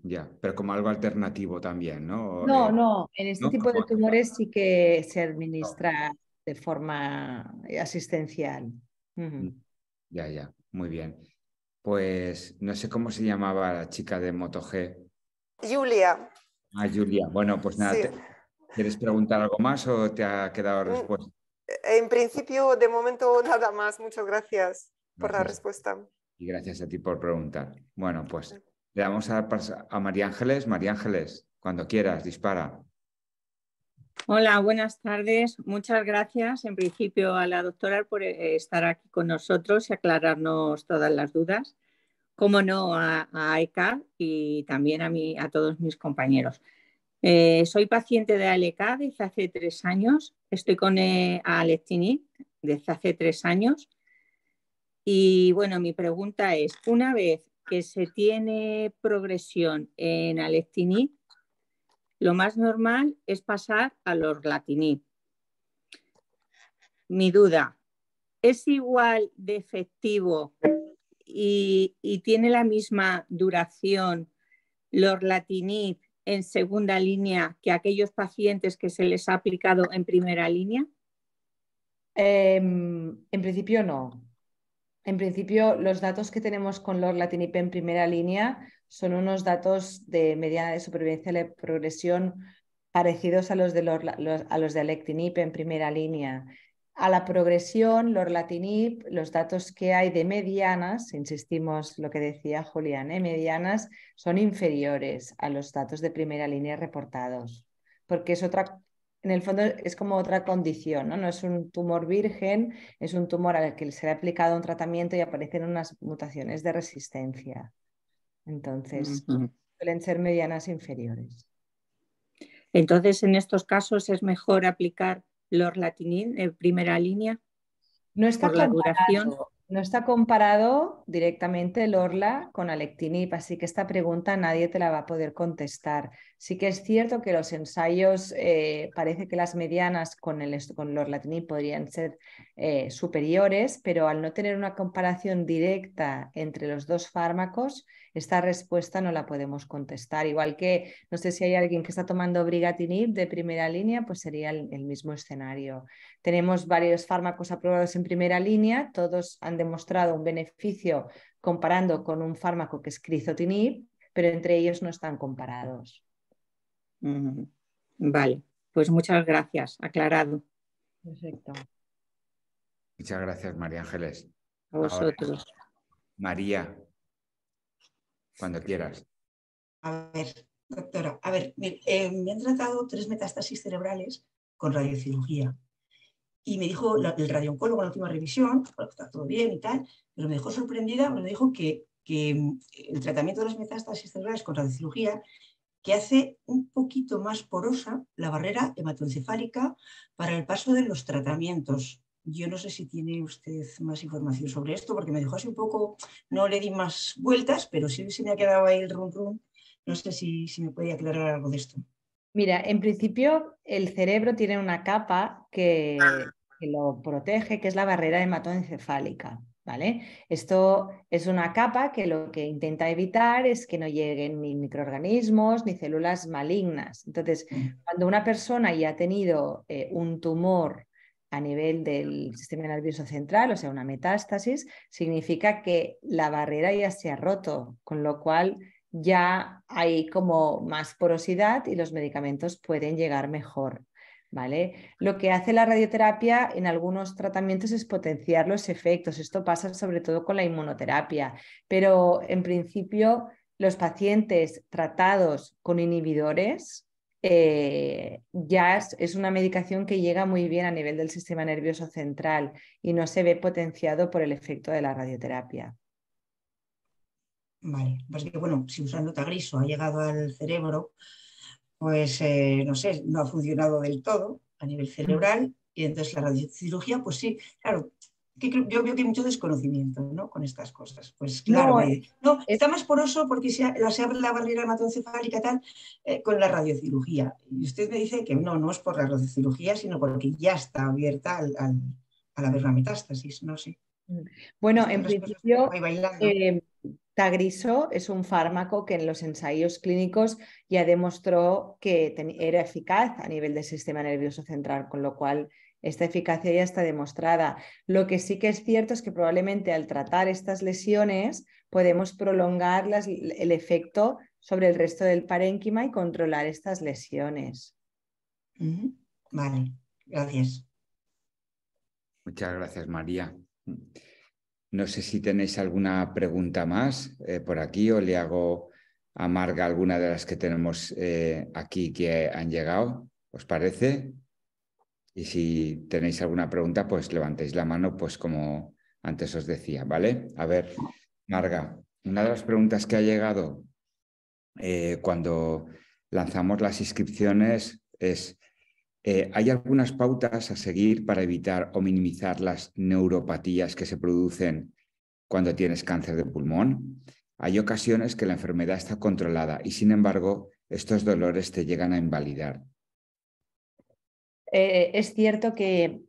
ya, pero como algo alternativo también, ¿no? No, eh, no, en este tipo de tumores sí que se administra de forma asistencial. Mm, ya, ya, muy bien. Pues no sé cómo se llamaba la chica de MotoG. Julia. Ah, Julia. Bueno, pues nada, ¿Quieres preguntar algo más o te ha quedado mm, respuesta? En principio, de momento, nada más. Muchas gracias, por la respuesta. Y gracias a ti por preguntar. Bueno, pues le damos a, a María Ángeles. María Ángeles, cuando quieras, dispara. Hola, buenas tardes. Muchas gracias en principio a la doctora por eh, estar aquí con nosotros y aclararnos todas las dudas. Como no, a, a y también a, mí, a todos mis compañeros. Eh, soy paciente de ALK desde hace tres años. Estoy con eh, desde hace tres años. Y bueno, mi pregunta es, una vez que se tiene progresión en Alectinib, lo más normal es pasar a los Latinid. Mi duda, ¿es igual de efectivo y, y tiene la misma duración los Latinid en segunda línea que aquellos pacientes que se les ha aplicado en primera línea? Em, en principio no. En principio, los datos que tenemos con lorlatinib en primera línea son unos datos de mediana de supervivencia de progresión parecidos a los de, los, a los de en primera línea a la progresión, los latinip, los datos que hay de medianas, insistimos lo que decía Julián, ¿eh? medianas son inferiores a los datos de primera línea reportados, porque es otra, en el fondo es como otra condición, ¿no? es un tumor virgen, es un tumor al que se le ha aplicado un tratamiento y aparecen unas mutaciones de resistencia. Entonces, suelen ser medianas inferiores. Entonces, en estos casos es mejor aplicar ¿Lorlatinib en primera línea. No está, comparado, directamente el no está comparado directamente Lorla con Alectinib, así que esta pregunta nadie te la va a poder contestar. Sí que es cierto que los ensayos, eh, parece que las medianas con, el, con Lorlatinib podrían ser eh, superiores, pero al no tener una comparación directa entre los dos fármacos, esta respuesta no la podemos contestar. Igual que, no sé si hay alguien que está tomando brigatinib de primera línea, pues sería el, mismo escenario. Tenemos varios fármacos aprobados en primera línea, todos han demostrado un beneficio comparando con un fármaco que es crizotinib, pero entre ellos no están comparados. Mm, vale, pues muchas gracias, aclarado. Perfecto. Muchas gracias, María Ángeles. A vosotros. María, cuando quieras. A ver, doctora, a ver, eh, me, han tratado tres metástasis cerebrales con radiocirugía. Y me dijo el radiooncólogo en la última revisión, está todo bien y tal, pero me dejó sorprendida, me dijo que, que mm, el tratamiento de las metástasis cerebrales con radiocirugía que hace un poquito más porosa la barrera hematoencefálica para el paso de los tratamientos yo no sé si tiene usted más información sobre esto, porque me dejó así un poco, no le di más vueltas, pero sí se me ha quedado ahí el rum rum. No sé si, si me puede aclarar algo de esto. Mira, en principio el cerebro tiene una capa que, lo protege, que es la barrera hematoencefálica. ¿Vale? Esto es una capa que lo que intenta evitar es que no lleguen ni microorganismos ni células malignas. Entonces, mm. cuando una persona ya ha tenido eh, un tumor a nivel del sistema nervioso central, o sea, una metástasis, significa que la barrera ya se ha roto, con lo cual ya hay como más porosidad y los medicamentos pueden llegar mejor. ¿Vale? Lo que hace la radioterapia en algunos tratamientos es potenciar los efectos. Esto pasa sobre todo con la inmunoterapia, pero en principio los pacientes tratados con inhibidores eh, ya es, una medicación que llega muy bien a nivel del sistema nervioso central y no se ve potenciado por el efecto de la radioterapia. Vale, pues que bueno, si usando tagriso ha llegado al cerebro, pues eh, no sé, no ha funcionado del todo a nivel cerebral y entonces la radiocirugía, pues sí, claro, yo veo que hay mucho desconocimiento con estas cosas. Pues claro, no, está más poroso porque se, abre la barrera hematoencefálica eh, con la radiocirugía. Y usted me dice que no, no es por la radiocirugía, sino porque ya está abierta a la metástasis, no sé. Mm. Bueno, en principio, eh, Tagriso es un fármaco que en los ensayos clínicos ya demostró que era eficaz a nivel del sistema nervioso central, con lo cual esta eficacia ya está demostrada. Lo que sí que es cierto es que probablemente al tratar estas lesiones podemos prolongar el efecto sobre el resto del parénquima y controlar estas lesiones. Vale, gracias. Muchas gracias, María. No sé si tenéis alguna pregunta más eh, por aquí o le hago a Marga alguna de las que tenemos eh, aquí que han llegado. ¿Os parece? Y si tenéis alguna pregunta, pues levantéis la mano, pues como antes os decía, ¿vale? A ver, Marga, una de las preguntas que ha llegado eh, cuando lanzamos las inscripciones es, eh, ¿hay algunas pautas a seguir para evitar o minimizar las neuropatías que se producen cuando tienes cáncer de pulmón? Hay ocasiones que la enfermedad está controlada y sin embargo estos dolores te llegan a invalidar. Eh, es cierto que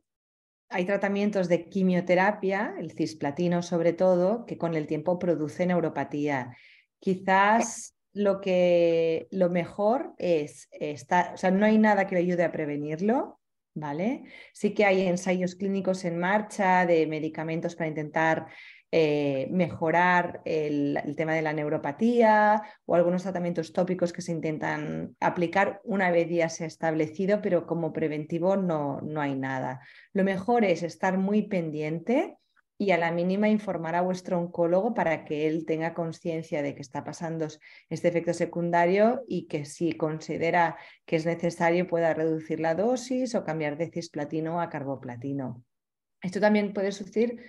hay tratamientos de quimioterapia, el cisplatino sobre todo, que con el tiempo produce neuropatía. Quizás lo que lo mejor es estar, o sea, no hay nada que le ayude a prevenirlo, ¿vale? Sí que hay ensayos clínicos en marcha de medicamentos para intentar eh, mejorar el, tema de la neuropatía o algunos tratamientos tópicos que se intentan aplicar una vez ya se ha establecido, pero como preventivo no, no hay nada. Lo mejor es estar muy pendiente y a la mínima informar a vuestro oncólogo para que él tenga conciencia de que está pasando este efecto secundario y que si considera que es necesario pueda reducir la dosis o cambiar de cisplatino a carboplatino. Esto también puede suceder,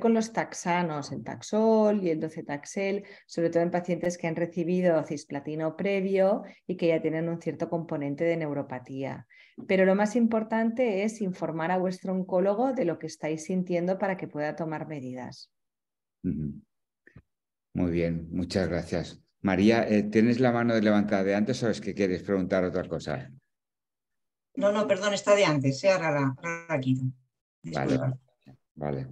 con los taxanos, el taxol y el docetaxel, sobre todo en pacientes que han recibido cisplatino previo y que ya tienen un cierto componente de neuropatía. Pero lo más importante es informar a vuestro oncólogo de lo que estáis sintiendo para que pueda tomar medidas. Muy bien, muchas gracias. María, eh, ¿tienes la mano levantada de antes o es que quieres preguntar otra cosa? No, no, perdón, está de antes, sea ahora aquí. Vale, vale.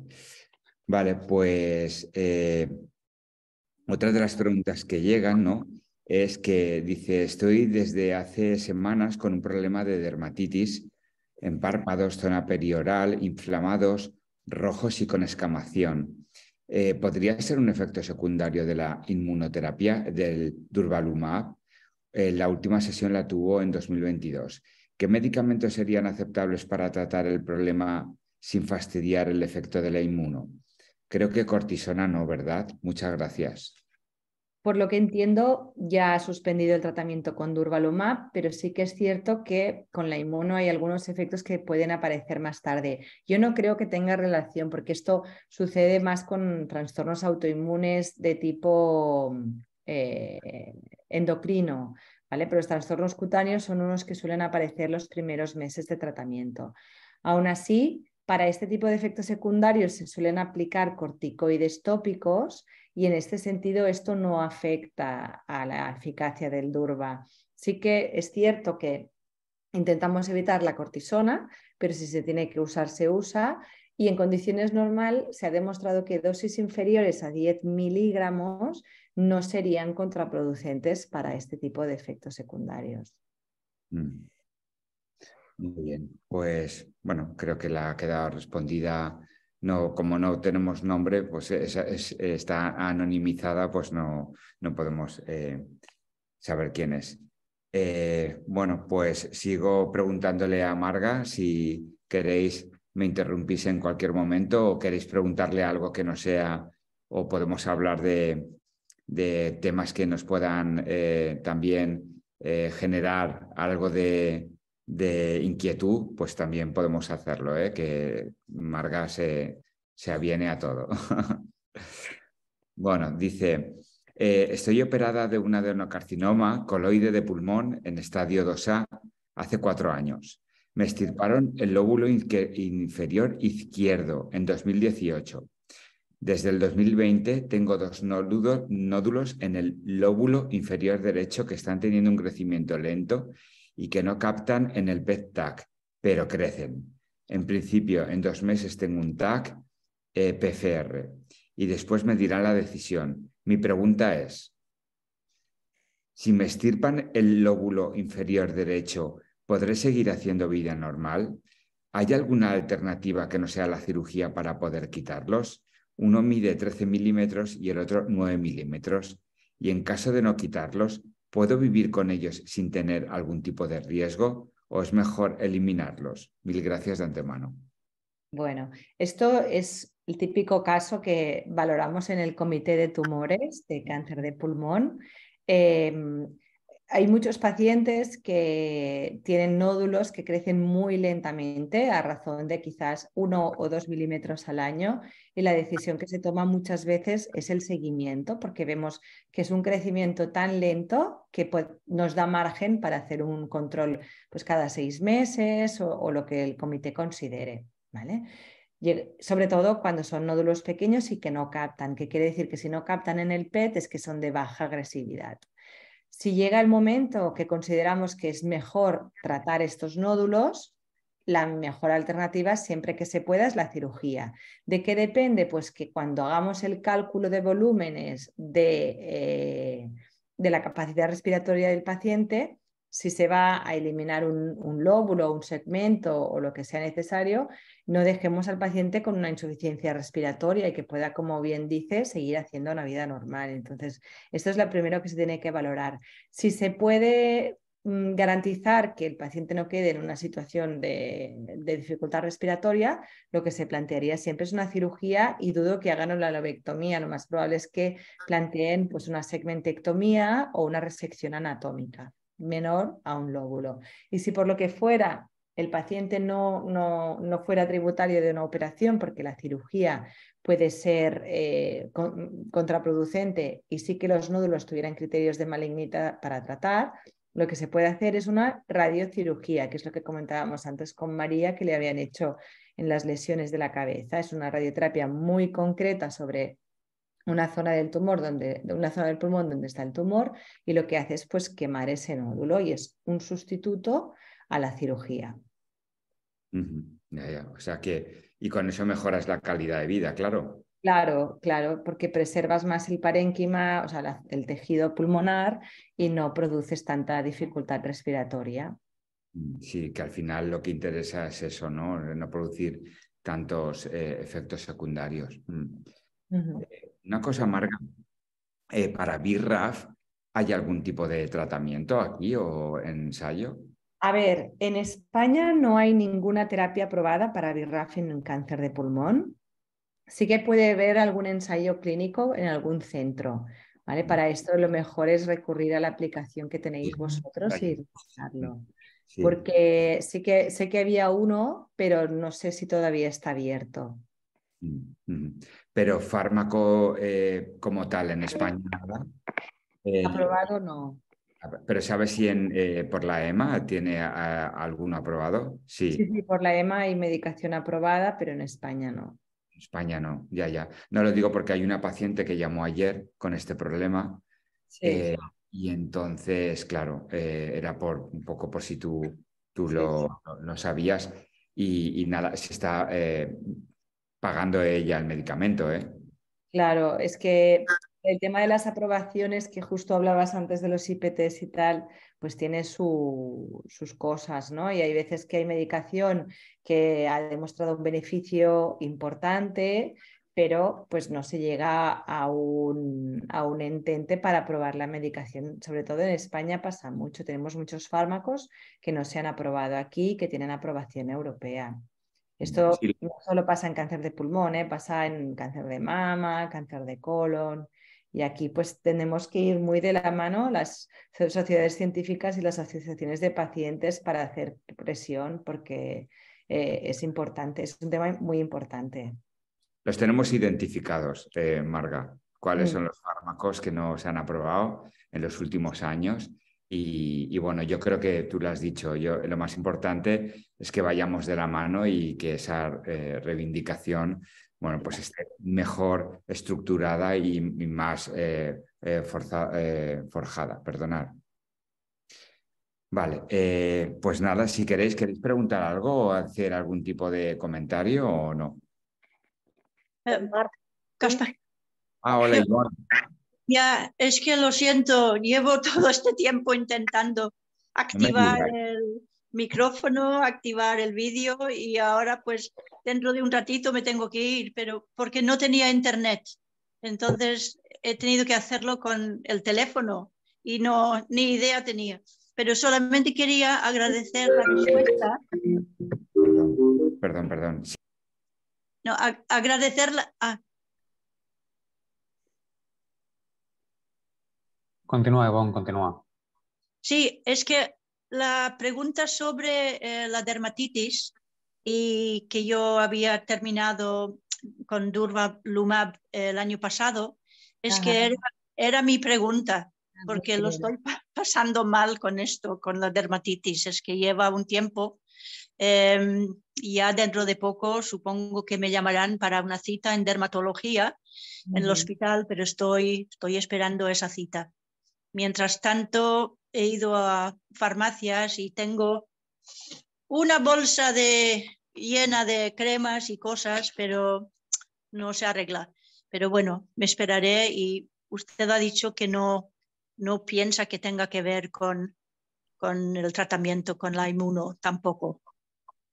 Vale, pues eh, otra de las preguntas que llegan, ¿no? Es que dice, estoy desde hace semanas con un problema de dermatitis en párpados, zona perioral, inflamados, rojos y con escamación. Eh, ¿Podría ser un efecto secundario de la inmunoterapia del Durvalumab? Eh, la última sesión la tuvo en 2022. ¿Qué medicamentos serían aceptables para tratar el problema sin fastidiar el efecto de la inmuno. Creo que cortisona no, ¿verdad? Muchas gracias. Por lo que entiendo, ya ha suspendido el tratamiento con Durvalumab, pero sí que es cierto que con la inmuno hay algunos efectos que pueden aparecer más tarde. Yo no creo que tenga relación, porque esto sucede más con trastornos autoinmunes de tipo eh, endocrino, ¿vale? Pero los trastornos cutáneos son unos que suelen aparecer los primeros meses de tratamiento. Aún así, para este tipo de efectos secundarios se suelen aplicar corticoides tópicos y en este sentido esto no afecta a la eficacia del DURBA. Sí que es cierto que intentamos evitar la cortisona, pero si se tiene que usar, se usa. Y en condiciones normales se ha demostrado que dosis inferiores a 10 miligramos no serían contraproducentes para este tipo de efectos secundarios. Mm. Muy bien, pues bueno, creo que la ha quedado respondida. No, como no tenemos nombre, pues está anonimizada, pues no, no podemos eh, saber quién es. Eh, bueno, pues sigo preguntándole a Marga si queréis, me interrumpís en cualquier momento o queréis preguntarle algo que no sea, o podemos hablar de, temas que nos puedan eh, también generar algo de, de inquietud, pues también podemos hacerlo, ¿eh? que Marga se, aviene a todo. bueno, dice, eh, estoy operada de un adenocarcinoma coloide de pulmón en estadio 2A hace cuatro años. Me extirparon el lóbulo inferior izquierdo en 2018. Desde el 2020 tengo dos nódulos en el lóbulo inferior derecho que están teniendo un crecimiento lento y que no captan en el PET TAC, pero crecen. En principio, en dos meses tengo un TAC eh, PCR y después me dirán la decisión. Mi pregunta es, si me estirpan el lóbulo inferior derecho, ¿podré seguir haciendo vida normal? ¿Hay alguna alternativa que no sea la cirugía para poder quitarlos? Uno mide 13 milímetros y el otro 9 milímetros. Y en caso de no quitarlos, ¿Puedo vivir con ellos sin tener algún tipo de riesgo o es mejor eliminarlos? Mil gracias de antemano. Bueno, esto es el típico caso que valoramos en el comité de tumores de cáncer de pulmón. Em, hay muchos pacientes que tienen nódulos que crecen muy lentamente, a razón de quizás uno o dos milímetros al año, y la decisión que se toma muchas veces es el seguimiento, porque vemos que es un crecimiento tan lento que pues, nos da margen para hacer un control pues, cada seis meses o, lo que el comité considere. ¿vale? sobre todo cuando son nódulos pequeños y que no captan, que quiere decir que si no captan en el PET es que son de baja agresividad. Si llega el momento que consideramos que es mejor tratar estos nódulos, la mejor alternativa siempre que se pueda es la cirugía. ¿De qué depende? Pues que cuando hagamos el cálculo de volúmenes de, eh, de la capacidad respiratoria del paciente, si se va a eliminar un, lóbulo, un segmento o lo que sea necesario, no dejemos al paciente con una insuficiencia respiratoria y que pueda, como bien dice, seguir haciendo una vida normal. Entonces, esto es lo primero que se tiene que valorar. Si se puede mm, garantizar que el paciente no quede en una situación de, dificultad respiratoria, lo que se plantearía siempre es una cirugía y dudo que hagan una lobectomía. Lo más probable es que planteen pues, una segmentectomía o una resección anatómica menor a un lóbulo. Y si por lo que fuera el paciente no, no, no fuera tributario de una operación, porque la cirugía puede ser eh, contraproducente y sí que los nódulos tuvieran criterios de malignidad para tratar, lo que se puede hacer es una radiocirugía, que es lo que comentábamos antes con María, que le habían hecho en las lesiones de la cabeza. Es una radioterapia muy concreta sobre una zona del tumor donde, una zona del pulmón donde está el tumor y lo que hace es pues quemar ese nódulo y es un sustituto a la cirugía. O sea que, y con eso mejoras la calidad de vida, claro. Claro, claro, porque preservas más el parénquima, o sea, el tejido pulmonar y no produces tanta dificultad respiratoria. Mm, sí, que al final lo que interesa es eso, ¿no? No producir tantos eh, efectos secundarios. Mm. Eh, una cosa amarga. Eh, ¿Para birraf, hay algún tipo de tratamiento aquí o ensayo? A ver, en España no hay ninguna terapia aprobada para birraf en cáncer de pulmón. Sí que puede haber algún ensayo clínico en algún centro. ¿vale? Para esto lo mejor es recurrir a la aplicación que tenéis vosotros y revisarlo. Porque sí que, sé que había uno, pero no sé si todavía está abierto. Mm, pero fármaco eh, como tal en España nada. Eh, aprobado no. Pero ¿sabes si eh, por la EMA tiene alguno aprobado? Sí. sí. por la EMA hay medicación aprobada, pero en España no. España no, ya, ya. No lo digo porque hay una paciente que llamó ayer con este problema. Sí. Y entonces, claro, era por un poco por si tú, tú lo, sabías. Y, y, nada, se está pagando ella el medicamento, ¿eh? Claro, es que el tema de las aprobaciones que justo hablabas antes de los IPTs y tal, pues tiene sus cosas, ¿no? Y hay veces que hay medicación que ha demostrado un beneficio importante, pero pues no se llega a un, a un entente para aprobar la medicación. Sobre todo en España pasa mucho, tenemos muchos fármacos que no se han aprobado aquí, que tienen aprobación europea. Esto no solo pasa en cáncer de pulmón, ¿eh? pasa en cáncer de mama, cáncer de colon. Y aquí pues tenemos que ir muy de la mano las sociedades científicas y las asociaciones de pacientes para hacer presión porque eh, es importante, es un tema muy importante. Los tenemos identificados, eh, Marga, cuáles mm. son los fármacos que no se han aprobado en los últimos años y, bueno, yo creo que tú lo has dicho, yo, lo más importante es que vayamos de la mano y que esa eh, reivindicación bueno, pues esté mejor estructurada y, más eh, eh, forjada. perdonad. Vale, pues nada, si queréis, queréis preguntar algo o hacer algún tipo de comentario o no. Marc, Ah, hola, ya, es que lo siento, llevo todo este tiempo intentando activar el micrófono, activar el vídeo y ahora pues dentro de un ratito me tengo que ir, pero porque no tenía internet. Entonces he tenido que hacerlo con el teléfono y no ni idea tenía. Pero solamente quería agradecer la respuesta. Perdón, perdón. No, agradecer la, ah, Continúa, Ivonne, continúa. Sí, es que la pregunta sobre eh, la dermatitis y que yo había terminado con Lumab eh, el año pasado, es que era, mi pregunta, ah, porque lo estoy pasando mal con esto, con la dermatitis. Es que lleva un tiempo, em, ya dentro de poco supongo que me llamarán para una cita en dermatología en el hospital, pero estoy, estoy esperando esa cita. Mientras tanto, he ido a farmacias y tengo una bolsa llena de cremas y cosas, pero no se arregla. Pero bueno, me esperaré y usted ha dicho que no, no piensa que tenga que ver con, con el tratamiento, con la inmuno tampoco.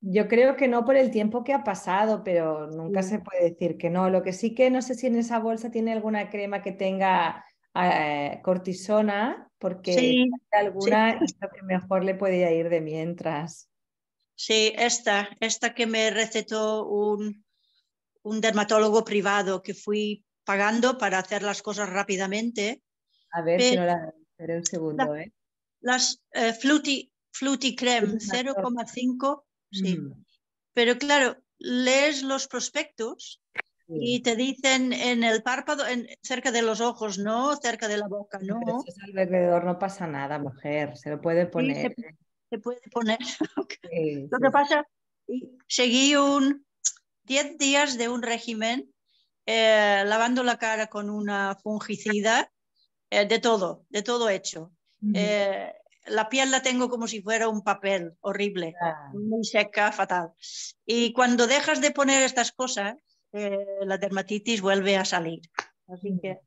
Yo creo que no por el tiempo que ha pasado, pero nunca mm. se puede decir que no. Lo que sí que no sé si en esa bolsa tiene alguna crema que tenga eh, cortisona, porque alguna que mejor le podía ir de mientras. Sí, esta, esta que me recetó un, dermatólogo privado que fui pagando para hacer las cosas rápidamente. A ver, si no la un segundo, ¿eh? Las eh, Fluti Fluty, 0,5, sí. Mm. Pero claro, lees los prospectos y te dicen en el párpado, en, cerca de los ojos, no, cerca de la boca, no. alrededor, no pasa nada, mujer, se lo puede poner. se, puede poner. ¿Qué pasa, seguí un 10 días de un régimen eh, lavando la cara con una fungicida, eh, de todo, de todo hecho. Eh, la piel la tengo como si fuera un papel horrible, ah. muy seca, fatal. Y cuando dejas de poner estas cosas, eh, la dermatitis vuelve a salir. Así mm. que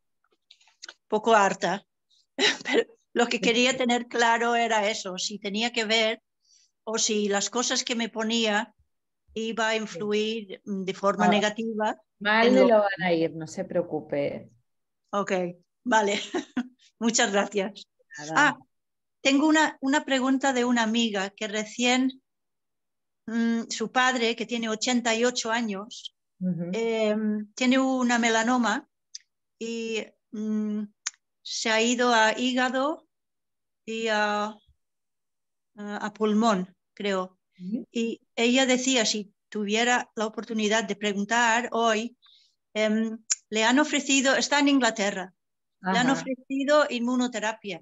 poco harta. Pero lo que quería tener claro era eso, si tenía que ver o si las cosas que me ponía iba a influir mm, de forma ah, negativa. Mal lo... van a ir, no se preocupe. Ok, vale. Muchas gracias. Ah, tengo una, una pregunta de una amiga que recién, mm, su padre, que tiene 88 años, Em, tiene una melanoma y mm, se ha ido a hígado y a, pulmón, creo. Y ella decía, si tuviera la oportunidad de preguntar hoy, em, le han ofrecido, está en Inglaterra, le han ofrecido inmunoterapia.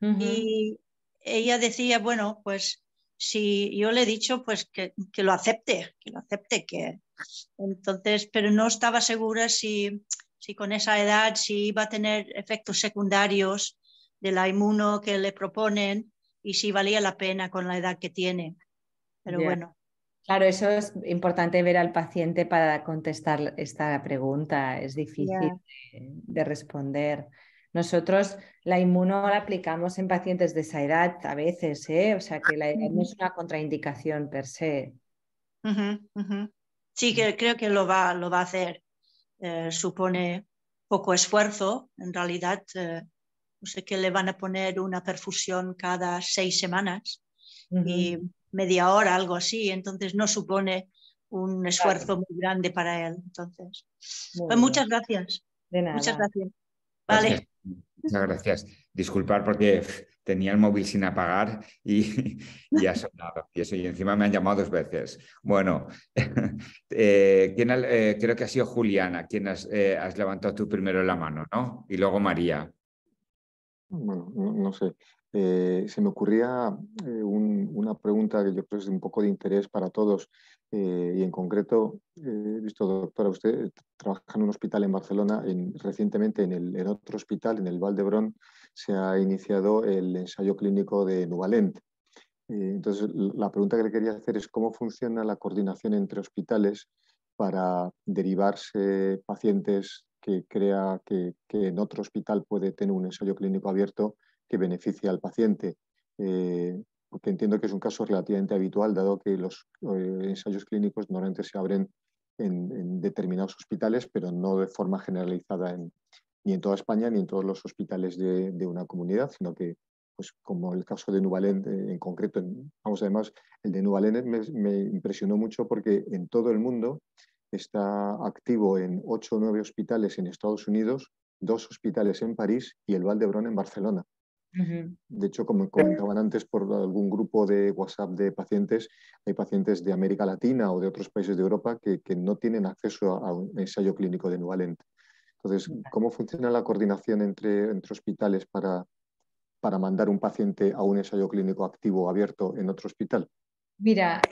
Y ella decía, bueno, pues si yo le he dicho pues que, que lo acepte, que lo acepte, que entonces, pero no estaba segura si, si con esa edad si iba a tener efectos secundarios de la inmuno que le proponen y si valía la pena con la edad que tiene. Pero bueno. Claro, eso es importante ver al paciente para contestar esta pregunta. Es difícil de responder. Nosotros la inmuno aplicamos en pacientes de esa edad a veces, ¿eh? o sea que la edad no es una contraindicación per se. Sí, que creo que lo va, lo va a hacer. Eh, supone poco esfuerzo, en realidad. Eh, no sé qué, le van a poner una perfusión cada seis semanas y media hora, algo así. Entonces no supone un esfuerzo muy grande para él. Entonces, pues muchas gracias. De nada. Muchas gracias. Vale. Muchas gracias. Disculpar porque tenía el móvil sin apagar y, y ha sonado. Y eso, y encima me han llamado dos veces. Bueno, eh, eh, creo que ha sido Juliana quien eh, has, levantado tú primero la mano, ¿no? Y luego María. Bueno, no sé. Eh, se me ocurría eh, una pregunta que yo creo es un poco de interés para todos eh, y en concreto, he visto, doctora, usted trabaja en un hospital en Barcelona, recientemente en, el, otro hospital, en el Valdebrón, se ha iniciado el ensayo clínico de Nuvalent. entonces, la pregunta que le quería hacer es cómo funciona la coordinación entre hospitales para derivarse pacientes que crea que, que en otro hospital puede tener un ensayo clínico abierto que beneficia al paciente. Eh, porque entiendo que es un caso relativamente habitual, dado que los eh, ensayos clínicos normalmente se abren en, determinados hospitales, pero no de forma generalizada en, ni en toda España ni en todos los hospitales de, una comunidad, sino que, pues, como el caso de Nubalén eh, en concreto, vamos, además, el de Nubalén me, impresionó mucho porque en todo el mundo está activo en 8 o 9 hospitales en Estados Unidos, dos hospitales en París y el Valdebrón en Barcelona. De hecho, como comentaban antes por algún grupo de WhatsApp de pacientes, hay pacientes de América Latina o de otros países de Europa que, no tienen acceso a, un ensayo clínico de Nuvalent. Entonces, ¿cómo funciona la coordinación entre, entre hospitales para, mandar un paciente a un ensayo clínico activo o abierto en otro hospital? Mira,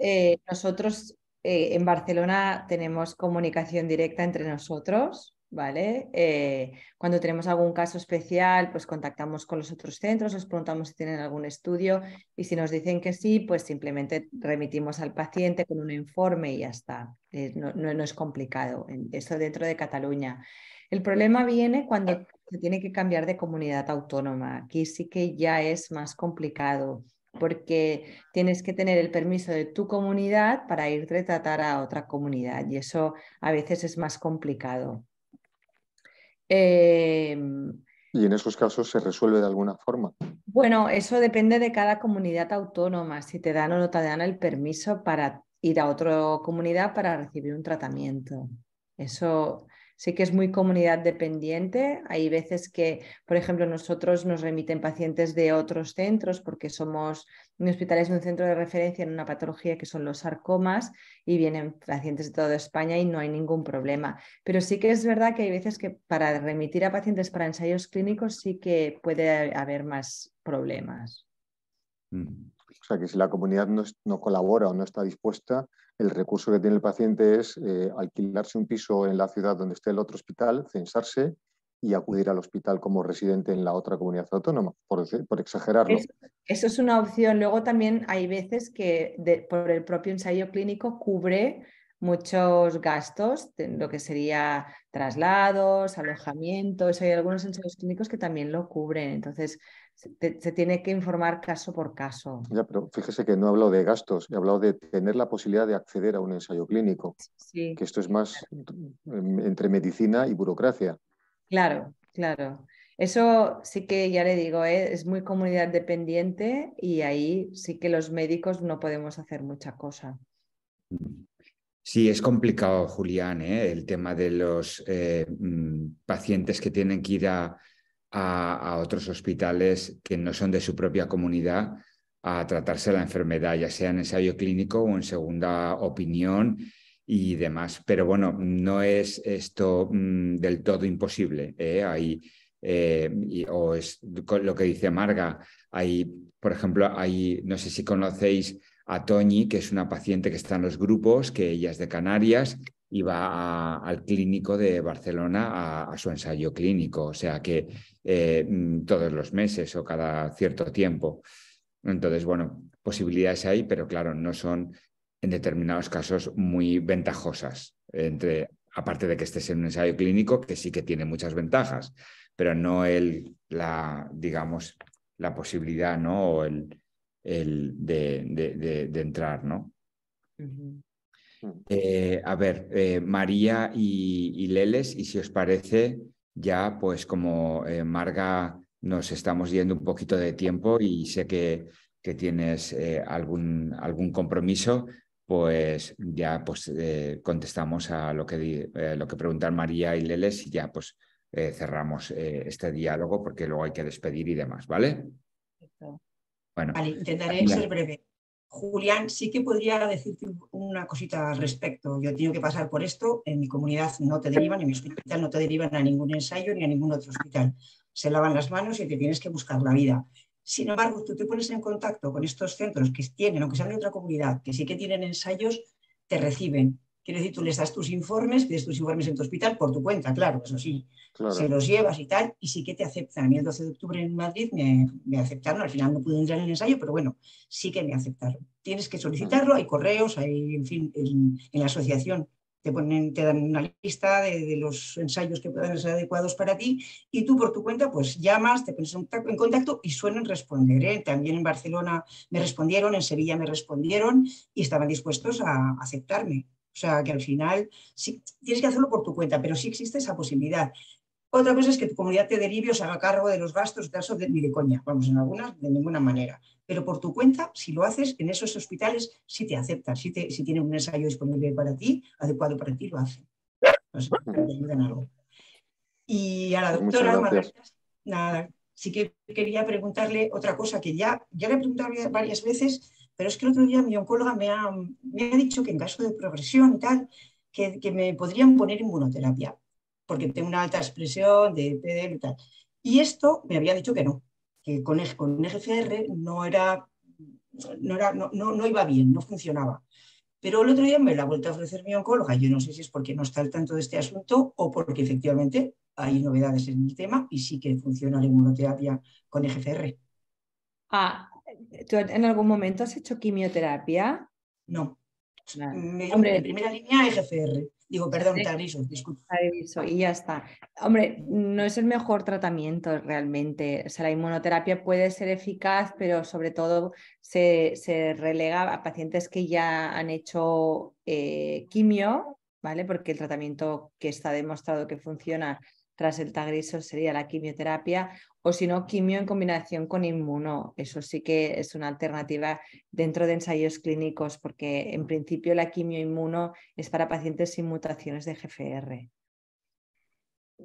eh, nosotros eh, en Barcelona tenemos comunicación directa entre nosotros ¿vale? Eh, cuando tenemos algún caso especial, pues contactamos con los otros centros, les preguntamos si tienen algún estudio y si nos dicen que sí, pues simplemente remitimos al paciente con un informe y ya está. Eh, no, no, es complicado, eso dentro de Cataluña. El problema viene cuando se tiene que cambiar de comunidad autónoma. Aquí sí que ya es más complicado porque tienes que tener el permiso de tu comunidad para ir a tratar a otra comunidad y eso a veces es más complicado. Em, ¿Y en esos casos se resuelve de alguna forma? Bueno, eso depende de cada comunidad autónoma, si te dan o no te dan el permiso para ir a otra comunidad para recibir un tratamiento. Eso Sí que es muy comunidad dependiente. Hay veces que, por ejemplo, nosotros nos remiten pacientes de otros centros porque somos, un hospital es un centro de referencia en una patología que son los sarcomas y vienen pacientes de toda España y no hay ningún problema. Pero sí que es verdad que hay veces que para remitir a pacientes para ensayos clínicos sí que puede haber más problemas. Mm. O sea, que si la comunidad no, no colabora o no está dispuesta, el recurso que tiene el paciente es eh, alquilarse un piso en la ciudad donde esté el otro hospital, censarse y acudir al hospital como residente en la otra comunidad autónoma, por, exagerarlo. Eso, es una opción. Luego también hay veces que por el propio ensayo clínico cubre muchos gastos, lo que sería traslados, alojamiento, hay algunos ensayos clínicos que también lo cubren. Entonces, se, tiene que informar caso por caso. Ya, pero fíjese que no hablo de gastos, he hablado de tener la posibilidad de acceder a un ensayo clínico, sí. que esto es más em, entre medicina y burocracia. Claro, claro. Eso sí que ya le digo, ¿eh? es muy comunidad dependiente y ahí sí que los médicos no podemos hacer mucha cosa. Sí, es complicado, Julián, ¿eh? el tema de los eh, mm, pacientes que tienen que ir a, a, otros hospitales que no son de su propia comunidad a tratarse la enfermedad, ya sea en ensayo clínico o en segunda opinión y demás. Pero bueno, no es esto mm, del todo imposible. ¿eh? Hay, eh, o es lo que dice Marga, hay, por ejemplo, hay, no sé si conocéis a Toñi, que es una paciente que está en los grupos, que ella es de Canarias y va al clínico de Barcelona a, su ensayo clínico, o sea que eh, mm, todos los meses o cada cierto tiempo. Entonces, bueno, posibilidades hay, pero claro, no son en determinados casos muy ventajosas, entre, aparte de que estés en un ensayo clínico, que sí que tiene muchas ventajas, pero no el, la, digamos, la posibilidad, ¿no? O el, el de, de, entrar, ¿no? Eh, a ver, eh, María y, Leles, y si os parece, ya pues como eh, Marga nos estamos yendo un poquito de tiempo y sé que, que tienes algún, algún compromiso, pues ya pues contestamos a lo que, lo que preguntan María y Leles y ya pues cerramos este diálogo porque luego hay que despedir y demás, ¿vale? Bueno, vale, intentaré ser breve. Julián, sí que podría decirte una cosita al respecto. Yo tengo que pasar por esto. En mi comunidad no te derivan, en mi hospital no te derivan a ningún ensayo ni a ningún otro hospital. Se lavan las manos y te tienes que buscar la vida. Sin embargo, tú te pones en contacto con estos centros que tienen, aunque sean de otra comunidad, que sí que tienen ensayos, te reciben. Quiero decir, tú les das tus informes, pides tus informes en tu hospital por tu cuenta, claro, eso sí. Se los llevas y tal, y sí que te aceptan. A mí el 12 de octubre en Madrid me, aceptaron, al final no pude entrar en el ensayo, pero bueno, sí que me aceptaron. Tienes que solicitarlo, hay correos, hay, en fin, en, la asociación te, ponen, te dan una lista de, los ensayos que puedan ser adecuados para ti y tú por tu cuenta pues llamas, te pones en contacto y suelen responder. ¿eh? También en Barcelona me respondieron, en Sevilla me respondieron y estaban dispuestos a aceptarme. O sea, que al final tienes que hacerlo por tu cuenta, pero sí existe esa posibilidad. Otra cosa es que tu comunidad te derive o se haga cargo de los gastos, de, ni de coña, vamos, en algunas de ninguna manera. Pero por tu cuenta, si lo haces, en esos hospitales sí te aceptan, si, tienen un ensayo disponible para ti, adecuado para ti, lo hacen. Y a la pues doctora nada, sí que quería preguntarle otra cosa que ya, ya le he preguntado varias veces, pero es que el otro día mi oncóloga me ha, me ha dicho que en caso de progresión y tal, que, me podrían poner inmunoterapia, porque tengo una alta expresión de e PDL y tal. Y esto me había dicho que no, que con, e con EGFR no era, no, era no, no, iba bien, no funcionaba. Pero el otro día me la ha vuelto a ofrecer mi oncóloga. Yo no sé si es porque no está al tanto de este asunto o porque efectivamente hay novedades en el tema y sí que funciona la inmunoterapia con EGFR. Ah, ¿Tú en algún momento has hecho quimioterapia? No. Hombre, en primera línea EGFR. Digo, perdón, te disculpa. y ya está. Hombre, no es el mejor tratamiento realmente. O sea, la inmunoterapia puede ser eficaz, pero sobre todo se, se relega a pacientes que ya han hecho eh, quimio, ¿vale? Porque el tratamiento que está demostrado que funciona tras el Tagriso sería la quimioterapia o si no, quimio en combinación con inmuno. Eso sí que es una alternativa dentro de ensayos clínicos porque en principio la quimio inmuno es para pacientes sin mutaciones de GFR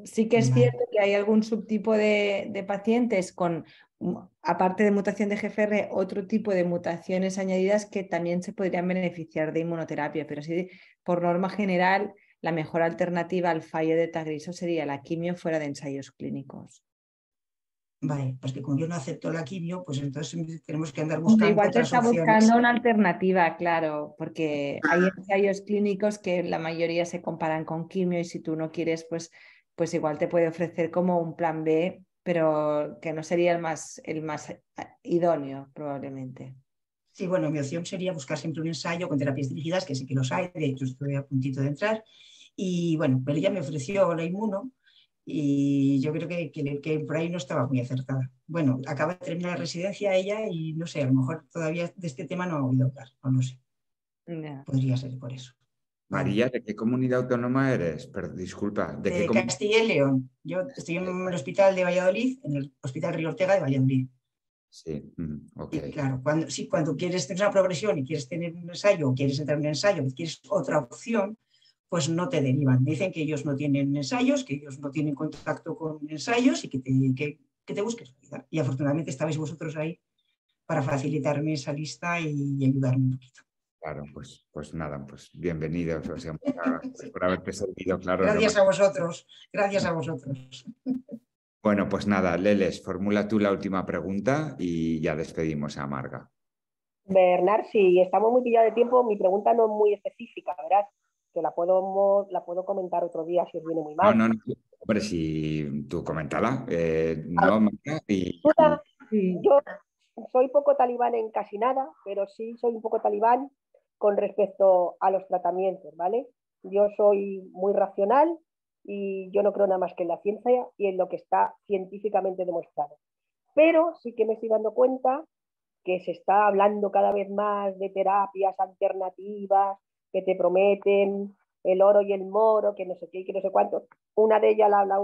sí que es cierto que hay algún subtipo de, pacientes con, mm, aparte de mutación de GFR, otro tipo de mutaciones añadidas que también se podrían beneficiar de inmunoterapia, pero sí, por norma general, la mejor alternativa al fallo de Tagriso sería la quimio fuera de ensayos clínicos. Vale, pues que como yo no acepto la quimio, pues entonces tenemos que andar buscando. Igual te está buscando una alternativa, claro, porque hay ensayos clínicos que la mayoría se comparan con quimio y si tú no quieres, pues, pues igual te puede ofrecer como un plan B, pero que no sería el más, el más idóneo probablemente. Sí, bueno, mi opción sería buscar siempre un ensayo con terapias dirigidas, que sí que los hay, de hecho estoy a puntito de entrar, y bueno, ella me ofreció la inmuno y yo creo que, que, por ahí no estaba muy acertada. Bueno, acaba de terminar la residencia ella y no sé, a lo mejor todavía de este tema no ha oído hablar, o no sé. Podría ser por eso. María, ¿de qué comunidad autónoma eres? disculpa, ¿de, de Castilla y León. Yo estoy en el hospital de Valladolid, en el Hospital Río Ortega de Valladolid. Sí, mm, ok. claro, cuando, sí, cuando quieres tener una progresión y quieres tener un ensayo, o quieres entrar en un ensayo, quieres otra opción, pues no te derivan. Dicen que ellos no tienen ensayos, que ellos no tienen contacto con ensayos y que te, que, te busques Y afortunadamente estabais vosotros ahí para facilitarme esa lista y, ayudarme un poquito. Claro, pues, pues nada, pues bienvenidos, por servido, claro. Gracias a vosotros, gracias a vosotros. Bueno, pues nada, Leles, formula tú la última pregunta y ya despedimos a Marga. Bernard, si estamos muy pillados de tiempo, mi pregunta no es muy específica, ¿verdad? que la puedo, la puedo comentar otro día si viene muy mal. No, no, no. Hombre, si tú comentala. Eh, no, ah, y... Yo soy poco talibán en casi nada, pero sí soy un poco talibán con respecto a los tratamientos, ¿vale? Yo soy muy racional y yo no creo nada más que en la ciencia y en lo que está científicamente demostrado. Pero sí que me estoy dando cuenta que se está hablando cada vez más de terapias alternativas, que te prometen el oro y el moro, que no sé qué, que no sé cuánto. Una de ellas la,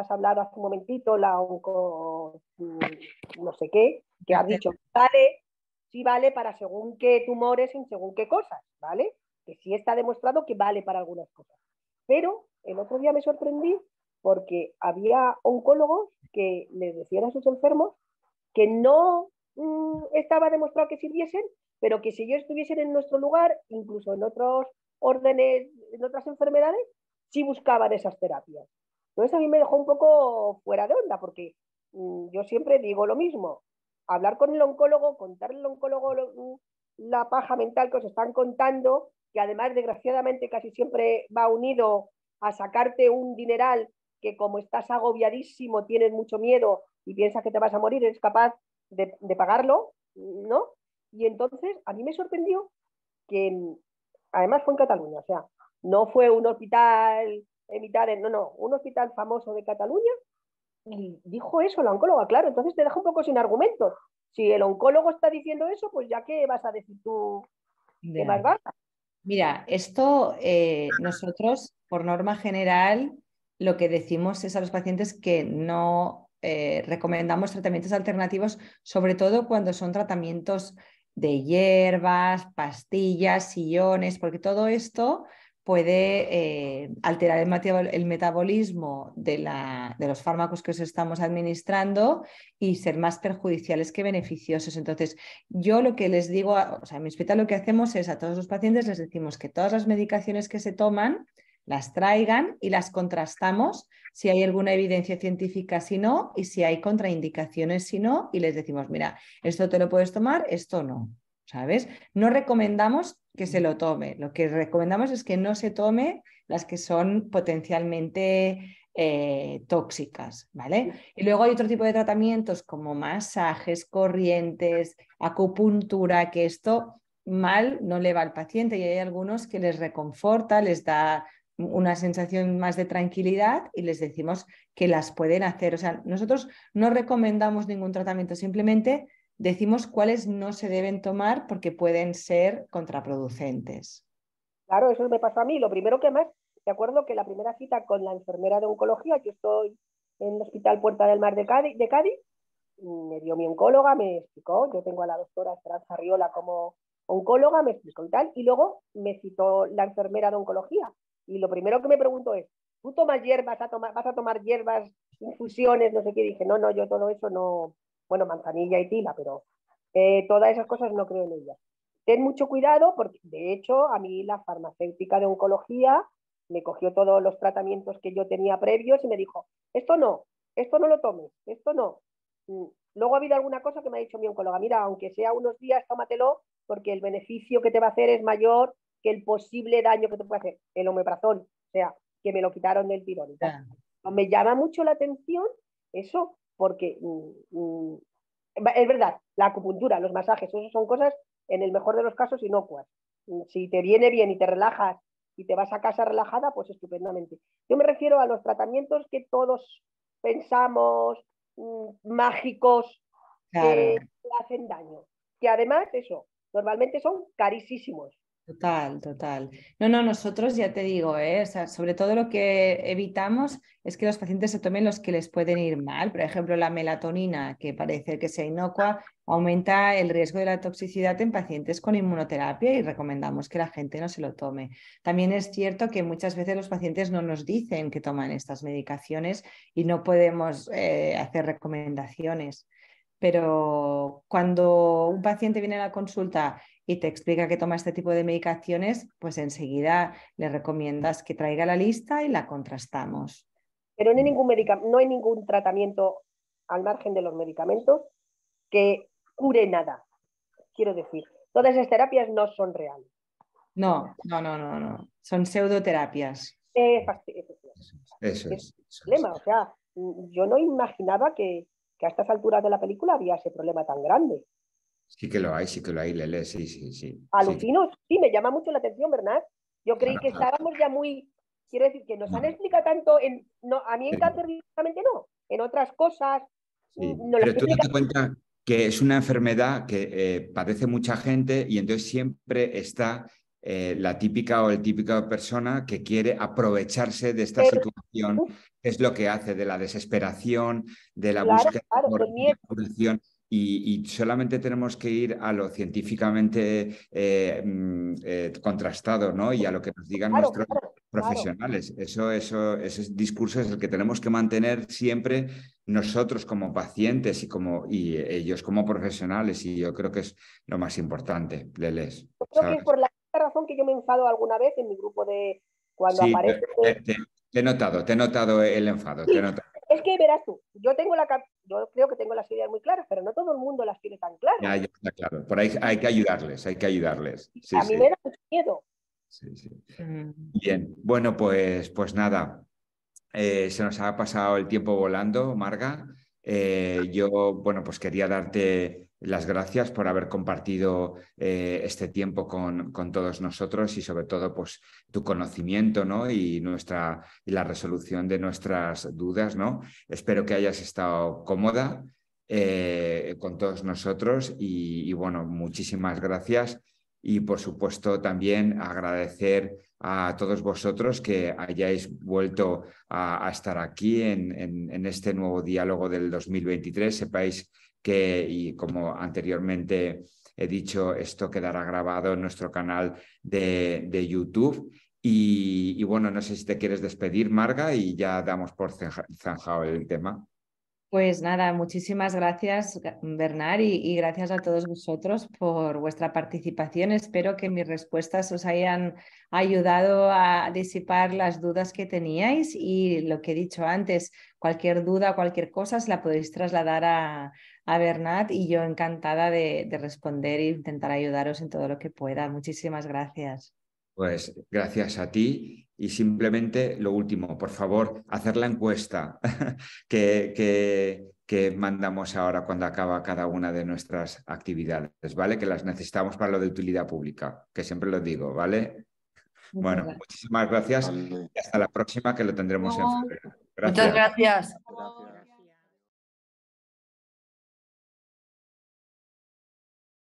has hablado hace un momentito, la onco, mm, no sé qué, que ha dicho, vale, sí vale para según qué tumores, y según qué cosas, ¿vale? Que sí está demostrado que vale para algunas cosas. Pero el otro día me sorprendí porque había oncólogos que les decían a sus enfermos que no mm, estaba demostrado que sirviesen, pero que si yo estuviese en nuestro lugar, incluso en otros órdenes, en otras enfermedades, sí buscaban esas terapias. Entonces a mí me dejó un poco fuera de onda, porque mm, yo siempre digo lo mismo, hablar con el oncólogo, contarle al oncólogo mm, la paja mental que os están contando, que además desgraciadamente casi siempre va unido a sacarte un dineral que como estás agobiadísimo, tienes mucho miedo y piensas que te vas a morir, eres capaz de pagarlo, ¿no? Y entonces a mí me sorprendió que, además fue en Cataluña, o sea, no fue un hospital en no, no, un hospital famoso de Cataluña y dijo eso la oncóloga, claro, entonces te dejo un poco sin argumentos. Si el oncólogo está diciendo eso, pues ya qué vas a decir tú de más vas. Mira, esto eh, nosotros, por norma general, lo que decimos es a los pacientes que no eh, recomendamos tratamientos alternativos, sobre todo cuando son tratamientos de hierbas, pastillas, sillones, porque todo esto puede eh, alterar el, metabolismo de, la, de, los fármacos que os estamos administrando y ser más perjudiciales que beneficiosos. Entonces, yo lo que les digo, o sea, en mi hospital lo que hacemos es a todos los pacientes les decimos que todas las medicaciones que se toman las traigan y las contrastamos si hay alguna evidencia científica, si no, y si hay contraindicaciones, si no, y les decimos, mira, esto te lo puedes tomar, esto no, ¿sabes? No recomendamos que se lo tome, lo que recomendamos es que no se tome las que son potencialmente eh, tóxicas, ¿vale? Y luego hay otro tipo de tratamientos como masajes, corrientes, acupuntura, que esto mal no le va al paciente y hay algunos que les reconforta, les da una sensación más de tranquilidad y les decimos que las pueden hacer. O sea, nosotros no recomendamos ningún tratamiento, simplemente decimos cuáles no se deben tomar porque pueden ser contraproducentes. Claro, eso me pasó a mí. Lo primero que más, de acuerdo que la primera cita con la enfermera de oncología, que estoy en el Hospital Puerta del Mar de Cádiz, de Cádiz, me dio mi oncóloga, me explicó, yo tengo a la doctora Esperanza Riola como oncóloga, me explicó y tal, y luego me citó la enfermera de oncología y lo primero que me pregunto es, ¿tú tomas hierbas, a tomar, vas a tomar hierbas, infusiones, no sé qué? dije, no, no, yo todo eso no, bueno, manzanilla y tila, pero eh, todas esas cosas no creo en ellas. Ten mucho cuidado porque, de hecho, a mí la farmacéutica de oncología me cogió todos los tratamientos que yo tenía previos y me dijo, esto no, esto no lo tomes, esto no. Mm, luego ha habido alguna cosa que me ha dicho mi oncóloga, mira, aunque sea unos días, tómatelo porque el beneficio que te va a hacer es mayor que el posible daño que te puede hacer el omeprazón, o sea, que me lo quitaron del tirón. Pues me llama mucho la atención eso, porque mm, mm, es verdad, la acupuntura, los masajes, eso son cosas, en el mejor de los casos, inocuas. Mm, si te viene bien y te relajas y te vas a casa relajada, pues estupendamente. Yo me refiero a los tratamientos que todos pensamos mágicos que hacen daño, que además eso, normalmente son carísimos. Total, total. No, no, nosotros ya te digo, ¿eh? sobre todo lo que evitamos es que los pacientes se tomen los que les pueden ir mal. Por ejemplo, la melatonina, que parece que sea inocua, aumenta el riesgo de la toxicidad en pacientes con inmunoterapia y recomendamos que la gente no se lo tome. También es cierto que muchas veces los pacientes no nos dicen que toman estas medicaciones y no podemos eh, hacer recomendaciones pero cuando un paciente viene a la consulta y te explica que toma este tipo de medicaciones, pues enseguida le recomiendas que traiga la lista y la contrastamos. Pero no hay ningún, no hay ningún tratamiento al margen de los medicamentos que cure nada. Quiero decir, todas esas terapias no son reales. No, no, no, no, no. Son pseudoterapias. eso es. problema. O sea, yo no imaginaba que, que a estas alturas de la película había ese problema tan grande. Sí que lo hay, sí que lo hay, Lele, sí, sí, sí. Alucino, sí, me llama mucho la atención, ¿verdad? Yo creí que estábamos ya muy, quiero decir, que nos han explicado tanto, en, no, a mí en cáncer no, en otras cosas. Mm, pero tú das cuenta que es una enfermedad que eh, padece mucha gente y entonces siempre está eh, la típica o el típico persona que quiere aprovecharse de esta situación, es lo que hace, de la desesperación, de la búsqueda de la curación. Y, solamente tenemos que ir a lo científicamente eh, mm, eh, contrastado ¿no? y a lo que nos digan nuestros profesionales. Eso, eso, ese discurso es el que tenemos que mantener siempre nosotros como pacientes y, como, y ellos como profesionales. Y yo creo que es lo más importante, Leles. Yo creo que es por la razón que yo me enfado alguna vez en mi grupo de cuando aparece. Te, te he notado, te he notado el enfado, te he notado. Es que verás tú, yo tengo la yo creo que tengo las ideas muy claras, pero no todo el mundo las tiene tan claras. Ya, está claro. Por ahí hay que ayudarles, hay que ayudarles. Sí, a mí me da miedo. Mm. Bien, bueno, pues, pues nada. Eh, se nos ha pasado el tiempo volando, Marga. Eh, yo, bueno, pues quería darte las gracias por haber compartido eh, este tiempo con, con, todos nosotros y sobre todo pues, tu conocimiento ¿no? y, nuestra, la resolución de nuestras dudas. ¿no? Espero que hayas estado cómoda eh, con todos nosotros y, bueno, muchísimas gracias. Y por supuesto también agradecer a todos vosotros que hayáis vuelto a, estar aquí en, en, en este nuevo diálogo del 2023. Sepáis que, y como anteriormente he dicho, esto quedará grabado en nuestro canal de, YouTube. Y, bueno, no sé si te quieres despedir, Marga, y ya damos por zanjado el tema. Pues nada, muchísimas gracias, Bernard, y, y, gracias a todos vosotros por vuestra participación. Espero que mis respuestas os hayan ayudado a disipar las dudas que teníais y lo que he dicho antes, cualquier duda, cualquier cosa, se la podéis trasladar a, a Bernat y yo encantada de, responder e intentar ayudaros en todo lo que pueda. Muchísimas gracias. Pues gracias a ti y simplemente lo último, por favor, hacer la encuesta que, mandamos ahora cuando acaba cada una de nuestras actividades, ¿vale? Que las necesitamos para lo de utilidad pública, que siempre lo digo, ¿vale? bueno, muchísimas gracias y hasta la próxima que lo tendremos en febrero. Muchas gracias.